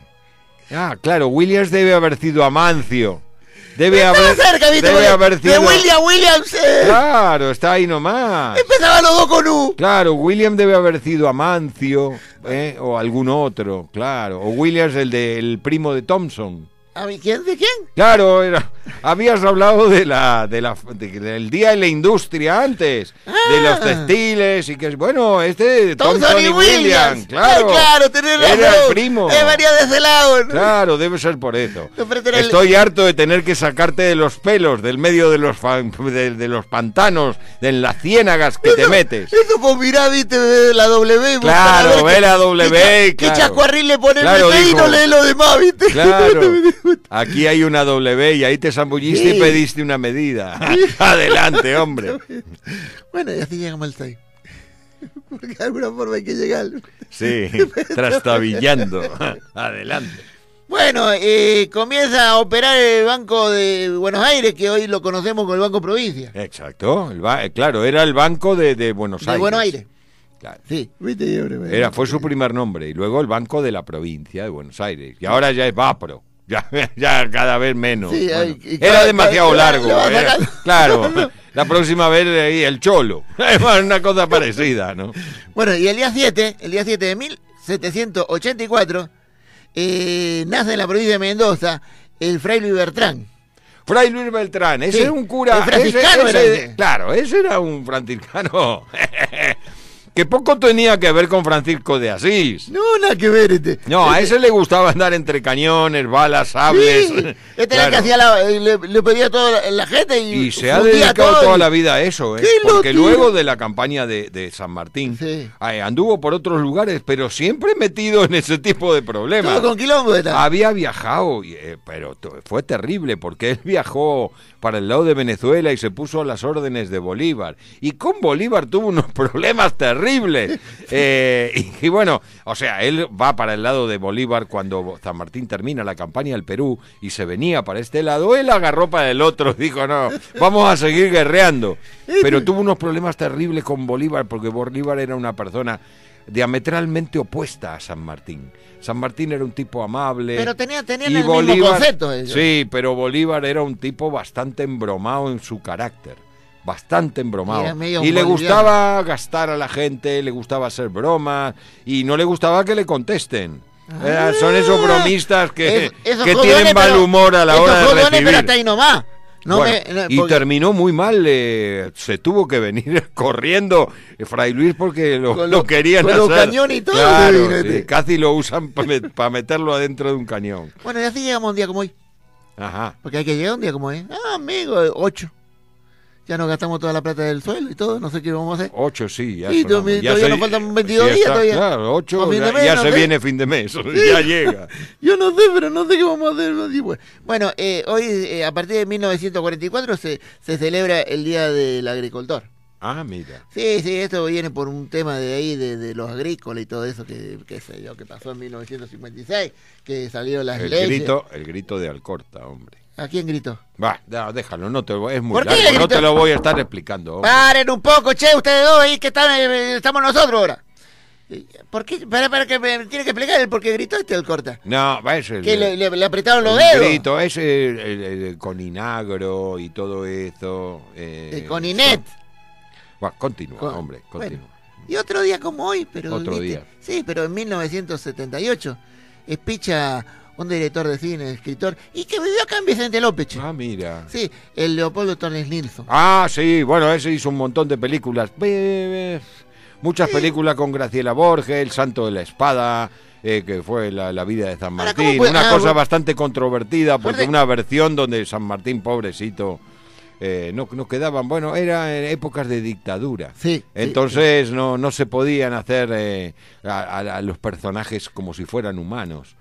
Ah, claro, Williams debe haber sido Amancio. Debe haber, Debe haber sido... De William Williams. Eh. Claro, está ahí nomás. Empezaba los dos con U. Claro, William debe haber sido Amancio eh, o algún otro, claro. O Williams, el, de, el primo de Thompson. ¿A mí, quién? ¿De quién? Claro, habías hablado de la, de la del día de la industria antes, de los ah. textiles y que bueno, este Tom, William! Ah, claro, claro tener era el primo, eh, María de ese claro, debe ser por eso. Estoy harto de tener que sacarte de los pelos, del medio de los de, los pantanos, de las ciénagas que te metes. Eso pues mirá, viste la W, claro, ve la W, ¡Que claro. le pone el bebé y no lee lo demás, viste. Claro. [laughs] Aquí hay una W y ahí te zambulliste y pediste una medida. [laughs] Adelante, hombre. bueno, y así llegamos al Porque de alguna forma hay que llegar. Sí, [laughs] trastabillando. Adelante. Bueno, eh, comienza a operar el Banco de Buenos Aires, que hoy lo conocemos como el Banco Provincia. Exacto, eh, claro, era el Banco de, Buenos Aires. De Buenos Aires. Sí. Era, fue su primer nombre y luego el Banco de la Provincia de Buenos Aires. Y ahora ya es Vapro. [laughs] Ya, cada vez menos. era demasiado largo. claro, la próxima vez ahí el cholo. [laughs] Una cosa parecida, ¿no? Bueno, y el día 7, el día 7 de 1784, eh, nace en la provincia de Mendoza el fray Luis Bertrán. Fray Luis Beltrán, ese es un cura. Claro, ese era un franciscano [laughs] que poco tenía que ver con Francisco de Asís. No, nada que ver. Este, no, a este- ese le gustaba andar entre cañones, balas, sables. Sí, este era que hacía la, eh, le, pedía a toda la gente y. se ha dedicado toda la vida a eso, ¿eh? Porque luego de la campaña de, San Martín eh, anduvo por otros lugares, pero siempre metido en ese tipo de problemas. Había viajado, eh, pero fue terrible porque él [laughs] viajó para el lado de Venezuela y se puso a las órdenes de Bolívar. Y con Bolívar tuvo unos [laughs] problemas terribles terrible. Eh, y, bueno, o sea, él va para el lado de Bolívar cuando San Martín termina la campaña del Perú y se venía para este lado, él agarró para el otro, [laughs] dijo, no, vamos a seguir guerreando. Pero tuvo unos problemas terribles con Bolívar porque Bolívar era una persona diametralmente opuesta a San Martín. San Martín era un tipo amable. Pero tenía, tenían el mismo concepto. Sí, pero Bolívar era un tipo bastante embromado en su carácter bastante embromado. Y, le gustaba gastar a la gente, le gustaba hacer bromas y no le gustaba que le contesten. Ah. Eh, son esos bromistas que, tienen mal humor a la hora de recibir. Y terminó muy mal, eh, se tuvo que venir [laughs] corriendo eh, Fray Luis porque lo, lo, querían cañón y todo. Claro, casi lo usan para meterlo adentro de un cañón. Bueno, y así llegamos un día como hoy. Ajá. Porque hay que llegar un día como hoy. Ah, amigo, ocho ya nos gastamos toda la plata del suelo y todo, no sé qué vamos a hacer. Ocho, sí, ya. sí, todavía, nos faltan 22 días todavía. Claro, ocho, ya, se viene fin de mes, [laughs] ya llega. Yo no sé, pero no sé qué vamos a hacer. Pues. Bueno, eh, hoy, eh, a partir de 1944, se, se celebra el Día del Agricultor. Ah, mira. Sí, sí, esto viene por un tema de ahí, de, los agrícolas y todo eso, que, sé yo, que pasó en 1956, que salió las el Grito, el grito de Alcorta, hombre. ¿A quién gritó? Va, déjalo, no te, es muy no te lo voy a estar explicando. Paren un poco, che, ustedes dos ahí que están, eh, estamos nosotros ahora. Eh, ¿Por qué? Para, para que me tiene que explicar el por qué gritó este el corta. No, es el, Que le, apretaron los dedos. Grito, es el, coninagro y todo esto. Eh, Con el Bueno, continúa, hombre, continúa. y otro día como hoy, pero. Otro día. Sí, pero en 1978. es Picha un director de cine, escritor, y que vivió acá en Vicente López. Ah, mira. Sí, el Leopoldo Torres Ah, sí, bueno, ese hizo un montón de películas. Muchas películas con Graciela Borges, El Santo de la Espada, eh, que fue la, vida de San Martín. Una ah, cosa bastante controvertida, porque una versión donde San Martín, pobrecito. Eh, no, quedaban, bueno, en eh, épocas de dictadura. Sí, Entonces No, no se podían hacer a, los personajes como si fueran humanos.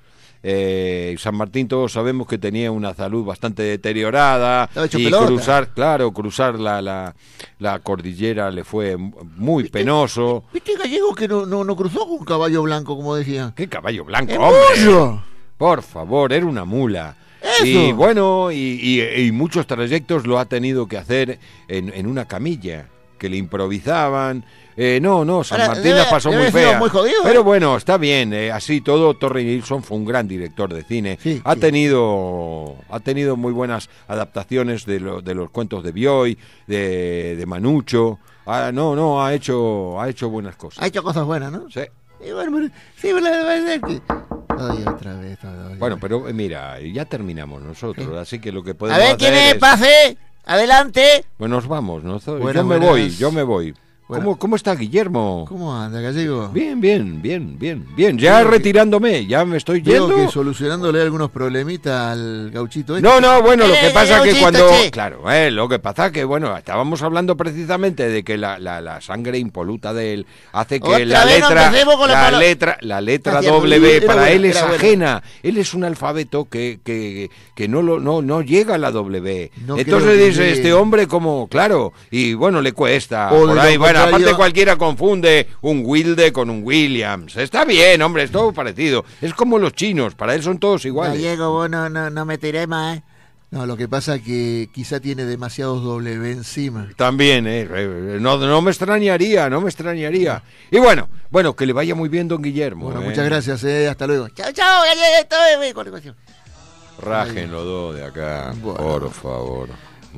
Eh, San Martín todos sabemos que tenía una salud bastante deteriorada y cruzar, claro, cruzar la, la, cordillera le fue muy penoso. ¿Viste gallego que no, cruzó con un caballo blanco, como decía? ¿Qué caballo blanco, hombre? Por favor, era una mula. Y bueno, y, y, muchos trayectos lo ha tenido que hacer en, en una camilla, que le improvisaban eh, no, no, San Martín la pasó muy fea. ¿eh? pero bueno, está bien. Eh, así todo, Torre Nilsson fue un gran director de cine. ha tenido ha tenido muy buenas adaptaciones de, los cuentos de Bioy, de, Manucho. Ah, no, no, ha hecho, ha hecho buenas cosas. Ha hecho cosas buenas, ¿no? Sí. bueno, Ay, otra vez, bueno, pero mira, ya terminamos nosotros, así que lo que podemos. A ver quién es, pase. Adelante. Bueno, nos vamos. Bueno, yo me voy, yo me voy. ¿Cómo, ¿Cómo, está Guillermo? ¿Cómo anda, gallego? Bien, bien, bien, bien, bien. Ya retirándome, ya me estoy yendo. Creo que solucionándole algunos problemitas al gauchito. Este. No, no, bueno, lo eh, que pasa es que cuando... Claro, eh, lo que pasa que, bueno, estábamos hablando precisamente de que la, la, sangre impoluta de él hace que la letra, la, letra... La letra W para él es ajena. Él es un alfabeto que, que, que no, lo, no, no llega a la W. Entonces dice, este hombre como, claro, y bueno, le cuesta. por aparte cualquiera confunde un Wilde con un Williams. Está bien, hombre, es todo parecido. Es como los chinos, para él son todos iguales. Gallego, vos no, no, me tiré más, ¿eh? No, lo que pasa es que quizá tiene demasiados W encima. También, ¿eh? No, no me extrañaría, no me extrañaría. Y bueno, bueno, que le vaya muy bien, don Guillermo. Eh. muchas gracias, ¿eh? Hasta luego. Chao, chao, Gallego! Rajen los dos de acá, por favor.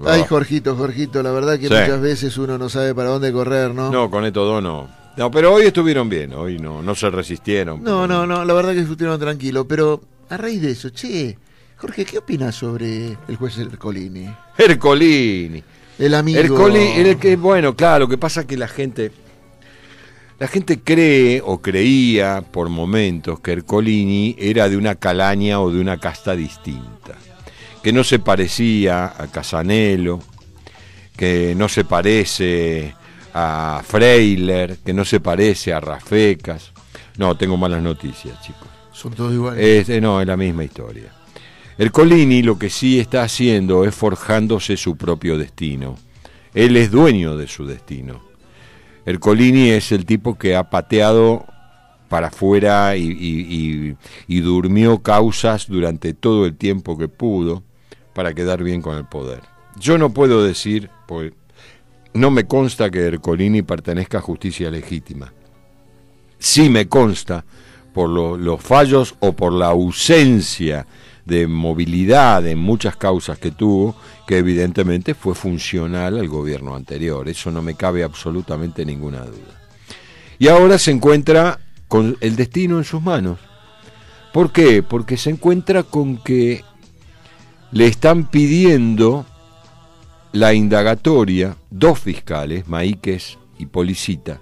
Ay, Jorgito, Jorgito, la verdad que muchas veces uno no sabe para dónde correr, ¿no? No, con esto no. No, pero hoy estuvieron bien, hoy no, no se resistieron. No, no, no, la verdad que estuvieron tranquilos, pero a raíz de eso, che, Jorge, ¿qué opinas sobre el juez Ercolini? Ercolini. El amigo. Ercolini, que, bueno, claro, lo que pasa es que la gente, la gente cree o creía por momentos que Ercolini era de una calaña o de una casta distinta que no se parecía a Casanelo, que no se parece a Freiler, que no se parece a Rafecas. No, tengo malas noticias, chicos. Son todos iguales. Eh, no, es la misma historia. El Colini lo que sí está haciendo es forjándose su propio destino. Él es dueño de su destino. El Colini es el tipo que ha pateado para afuera y durmió causas durante todo el tiempo que pudo para quedar bien con el poder. Yo no puedo decir, pues no me consta que Ercolini pertenezca a justicia legítima. Sí me consta por los fallos o por la ausencia de movilidad en muchas causas que tuvo, que evidentemente fue funcional al gobierno anterior. Eso no me cabe absolutamente ninguna duda. Y ahora se encuentra con el destino en sus manos. ¿Por qué? Porque se encuentra con que le están pidiendo la indagatoria, dos fiscales, Maíques y Policita,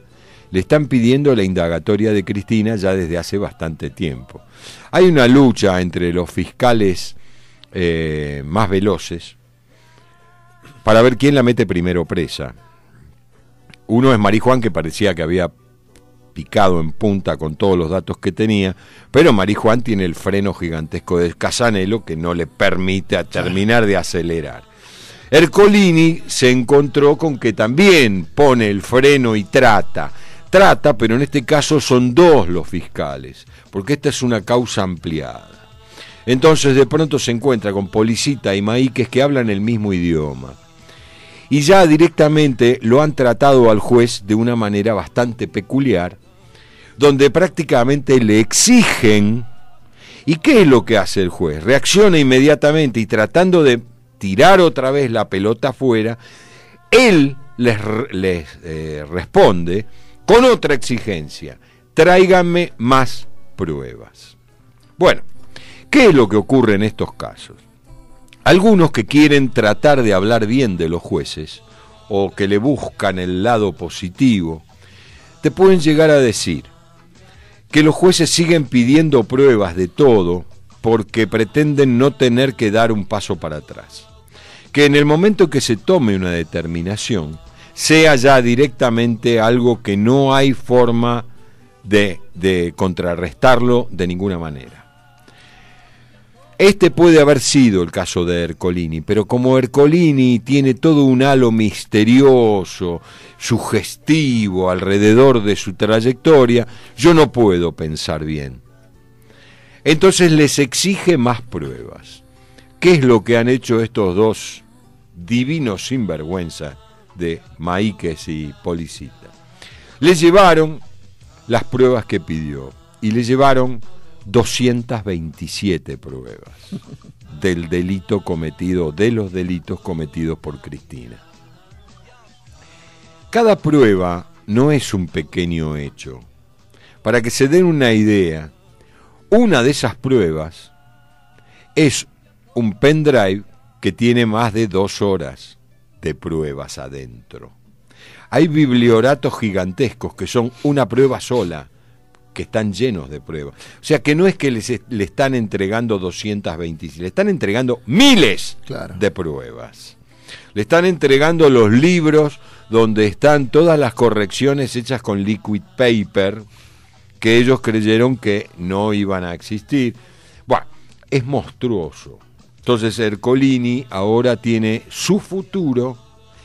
le están pidiendo la indagatoria de Cristina ya desde hace bastante tiempo. Hay una lucha entre los fiscales eh, más veloces para ver quién la mete primero presa. Uno es Marijuán, que parecía que había picado en punta con todos los datos que tenía, pero Marijuán tiene el freno gigantesco de Casanelo que no le permite terminar de acelerar. Ercolini se encontró con que también pone el freno y trata. Trata, pero en este caso son dos los fiscales, porque esta es una causa ampliada. Entonces de pronto se encuentra con Policita y Maíquez que hablan el mismo idioma y ya directamente lo han tratado al juez de una manera bastante peculiar, donde prácticamente le exigen. ¿Y qué es lo que hace el juez? Reacciona inmediatamente y tratando de tirar otra vez la pelota afuera, él les, eh, responde con otra exigencia, tráiganme más pruebas. Bueno, ¿qué es lo que ocurre en estos casos? Algunos que quieren tratar de hablar bien de los jueces o que le buscan el lado positivo, te pueden llegar a decir, que los jueces siguen pidiendo pruebas de todo porque pretenden no tener que dar un paso para atrás. Que en el momento que se tome una determinación, sea ya directamente algo que no hay forma de, de contrarrestarlo de ninguna manera. Este puede haber sido el caso de Ercolini, pero como Ercolini tiene todo un halo misterioso, sugestivo alrededor de su trayectoria, yo no puedo pensar bien. Entonces les exige más pruebas. ¿Qué es lo que han hecho estos dos divinos sinvergüenza de Maíques y Policita? Les llevaron las pruebas que pidió y le llevaron 227 pruebas del delito cometido, de los delitos cometidos por Cristina. Cada prueba no es un pequeño hecho. Para que se den una idea, una de esas pruebas es un pendrive que tiene más de dos horas de pruebas adentro. Hay biblioratos gigantescos que son una prueba sola que están llenos de pruebas. O sea que no es que les, le están entregando 220, le están entregando miles de pruebas. Le están entregando los libros donde están todas las correcciones hechas con liquid paper que ellos creyeron que no iban a existir. Bueno, es monstruoso. Entonces Ercolini ahora tiene su futuro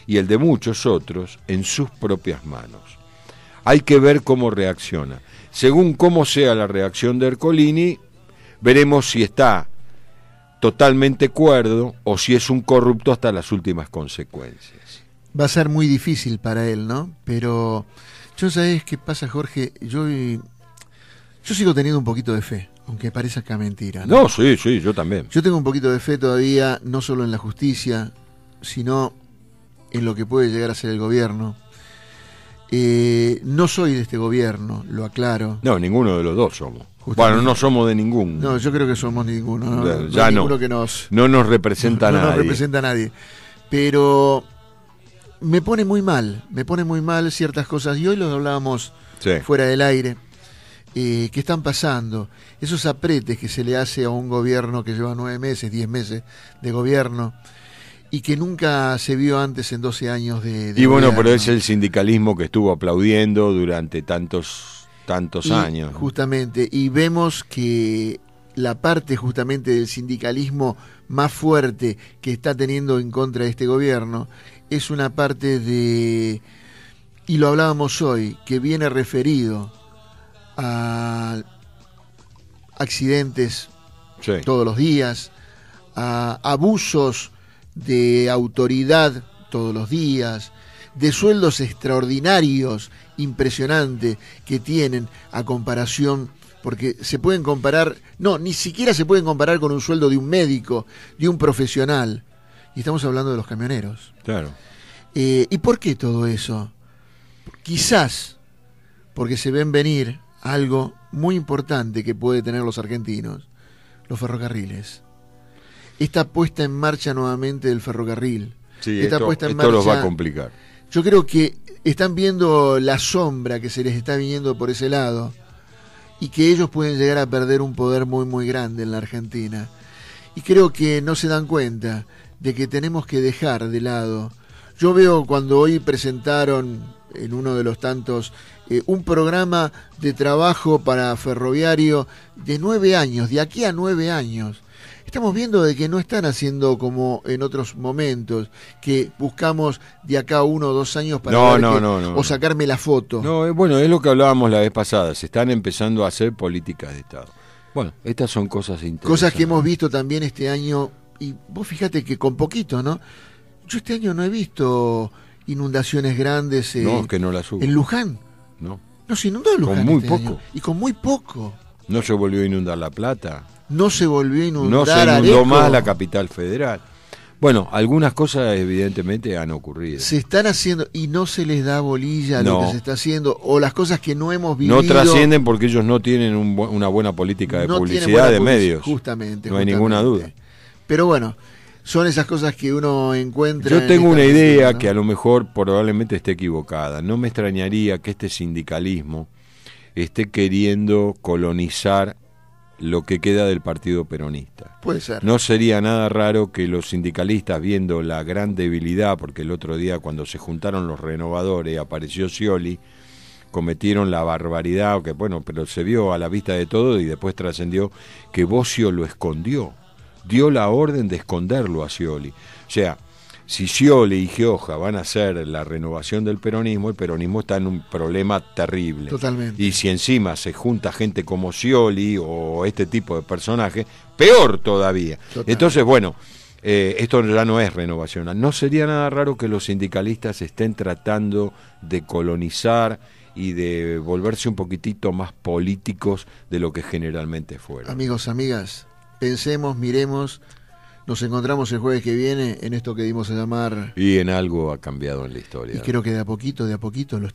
y el de muchos otros en sus propias manos. Hay que ver cómo reacciona. Según cómo sea la reacción de Ercolini, veremos si está totalmente cuerdo o si es un corrupto hasta las últimas consecuencias. Va a ser muy difícil para él, ¿no? Pero yo sabes qué pasa, Jorge, eh, yo sigo teniendo un poquito de fe, aunque parezca mentira. ¿no? no, sí, sí, yo también. Yo tengo un poquito de fe todavía, no solo en la justicia, sino en lo que puede llegar a ser el gobierno, eh, no soy de este gobierno, lo aclaro. No, ninguno de los dos somos. Bueno, no somos de ningún. No, yo creo que somos ninguno. No, ya no. que nos, no nos representa [laughs] nadie. No representa a nadie. Pero me pone muy mal, me pone muy mal ciertas cosas. Y hoy los hablábamos fuera del aire. Eh, ¿Qué están pasando, esos apretes que se le hace a un gobierno que lleva nueve meses, diez meses de gobierno, y que nunca se vio antes en 12 años de... y bueno, pero es el sindicalismo que estuvo aplaudiendo durante tantos, tantos años. Justamente, y vemos que la parte justamente del sindicalismo más fuerte que está teniendo en contra de este gobierno es una parte de, y lo hablábamos hoy, que viene referido a accidentes todos los días, a abusos de autoridad todos los días, de sueldos extraordinarios, impresionantes, que tienen a comparación, porque se pueden comparar, no, ni siquiera se pueden comparar con un sueldo de un médico, de un profesional. Y estamos hablando de los camioneros. Claro. Eh, ¿Y por qué todo eso? Quizás porque se ven venir algo muy importante que puede tener los argentinos, los ferrocarriles esta puesta en marcha nuevamente del ferrocarril. Sí, esto, puesta los va a complicar. Yo creo que están viendo la sombra que se les está viniendo por ese lado y que ellos pueden llegar a perder un poder muy muy grande en la Argentina. Y creo que no se dan cuenta de que tenemos que dejar de lado. Yo veo cuando hoy presentaron en uno de los tantos eh, un programa de trabajo para ferroviario de nueve años, de aquí a nueve años Estamos viendo de que no están haciendo como en otros momentos, que buscamos de acá uno o dos años para no, no, no, o sacarme la foto. No, eh, bueno, es lo que hablábamos la vez pasada, se están empezando a hacer políticas de Estado. Bueno, estas son cosas interesantes. Cosas que hemos visto también este año, y vos fíjate que con poquito, ¿no? Yo este año no he visto inundaciones grandes eh, que no las hubo. en Luján. No. No se inundó Luján. Con muy este poco. y con muy poco. ¿No se volvió a inundar La Plata? No se volvió a inundar. No se inundó más la capital federal. Bueno, algunas cosas evidentemente han ocurrido. Se están haciendo y no se les da bolilla lo que se está haciendo o las cosas que no hemos vivido. No trascienden porque ellos no tienen una buena política de publicidad de medios. Justamente. No hay ninguna duda. Pero bueno, son esas cosas que uno encuentra. Yo tengo una idea que a lo mejor probablemente esté equivocada. No me extrañaría que este sindicalismo esté queriendo colonizar lo que queda del Partido Peronista. Puede ser. No sería nada raro que los sindicalistas, viendo la gran debilidad, porque el otro día cuando se juntaron los renovadores apareció Scioli, cometieron la barbaridad, que bueno, pero se vio a la vista de todo y después trascendió que Bocio lo escondió, dio la orden de esconderlo a Scioli. O sea, si Scioli y Gioja van a hacer la renovación del peronismo, el peronismo está en un problema terrible. Totalmente. Y si encima se junta gente como Scioli o este tipo de personajes, peor todavía. Entonces, bueno, eh, esto ya no es renovación. No sería nada raro que los sindicalistas estén tratando de colonizar y de volverse un poquitito más políticos de lo que generalmente fueron. Amigos, amigas, pensemos, miremos nos encontramos el jueves que viene en esto que dimos a llamar... Y en algo ha cambiado en la historia. Y creo que de a poquito, de a poquito lo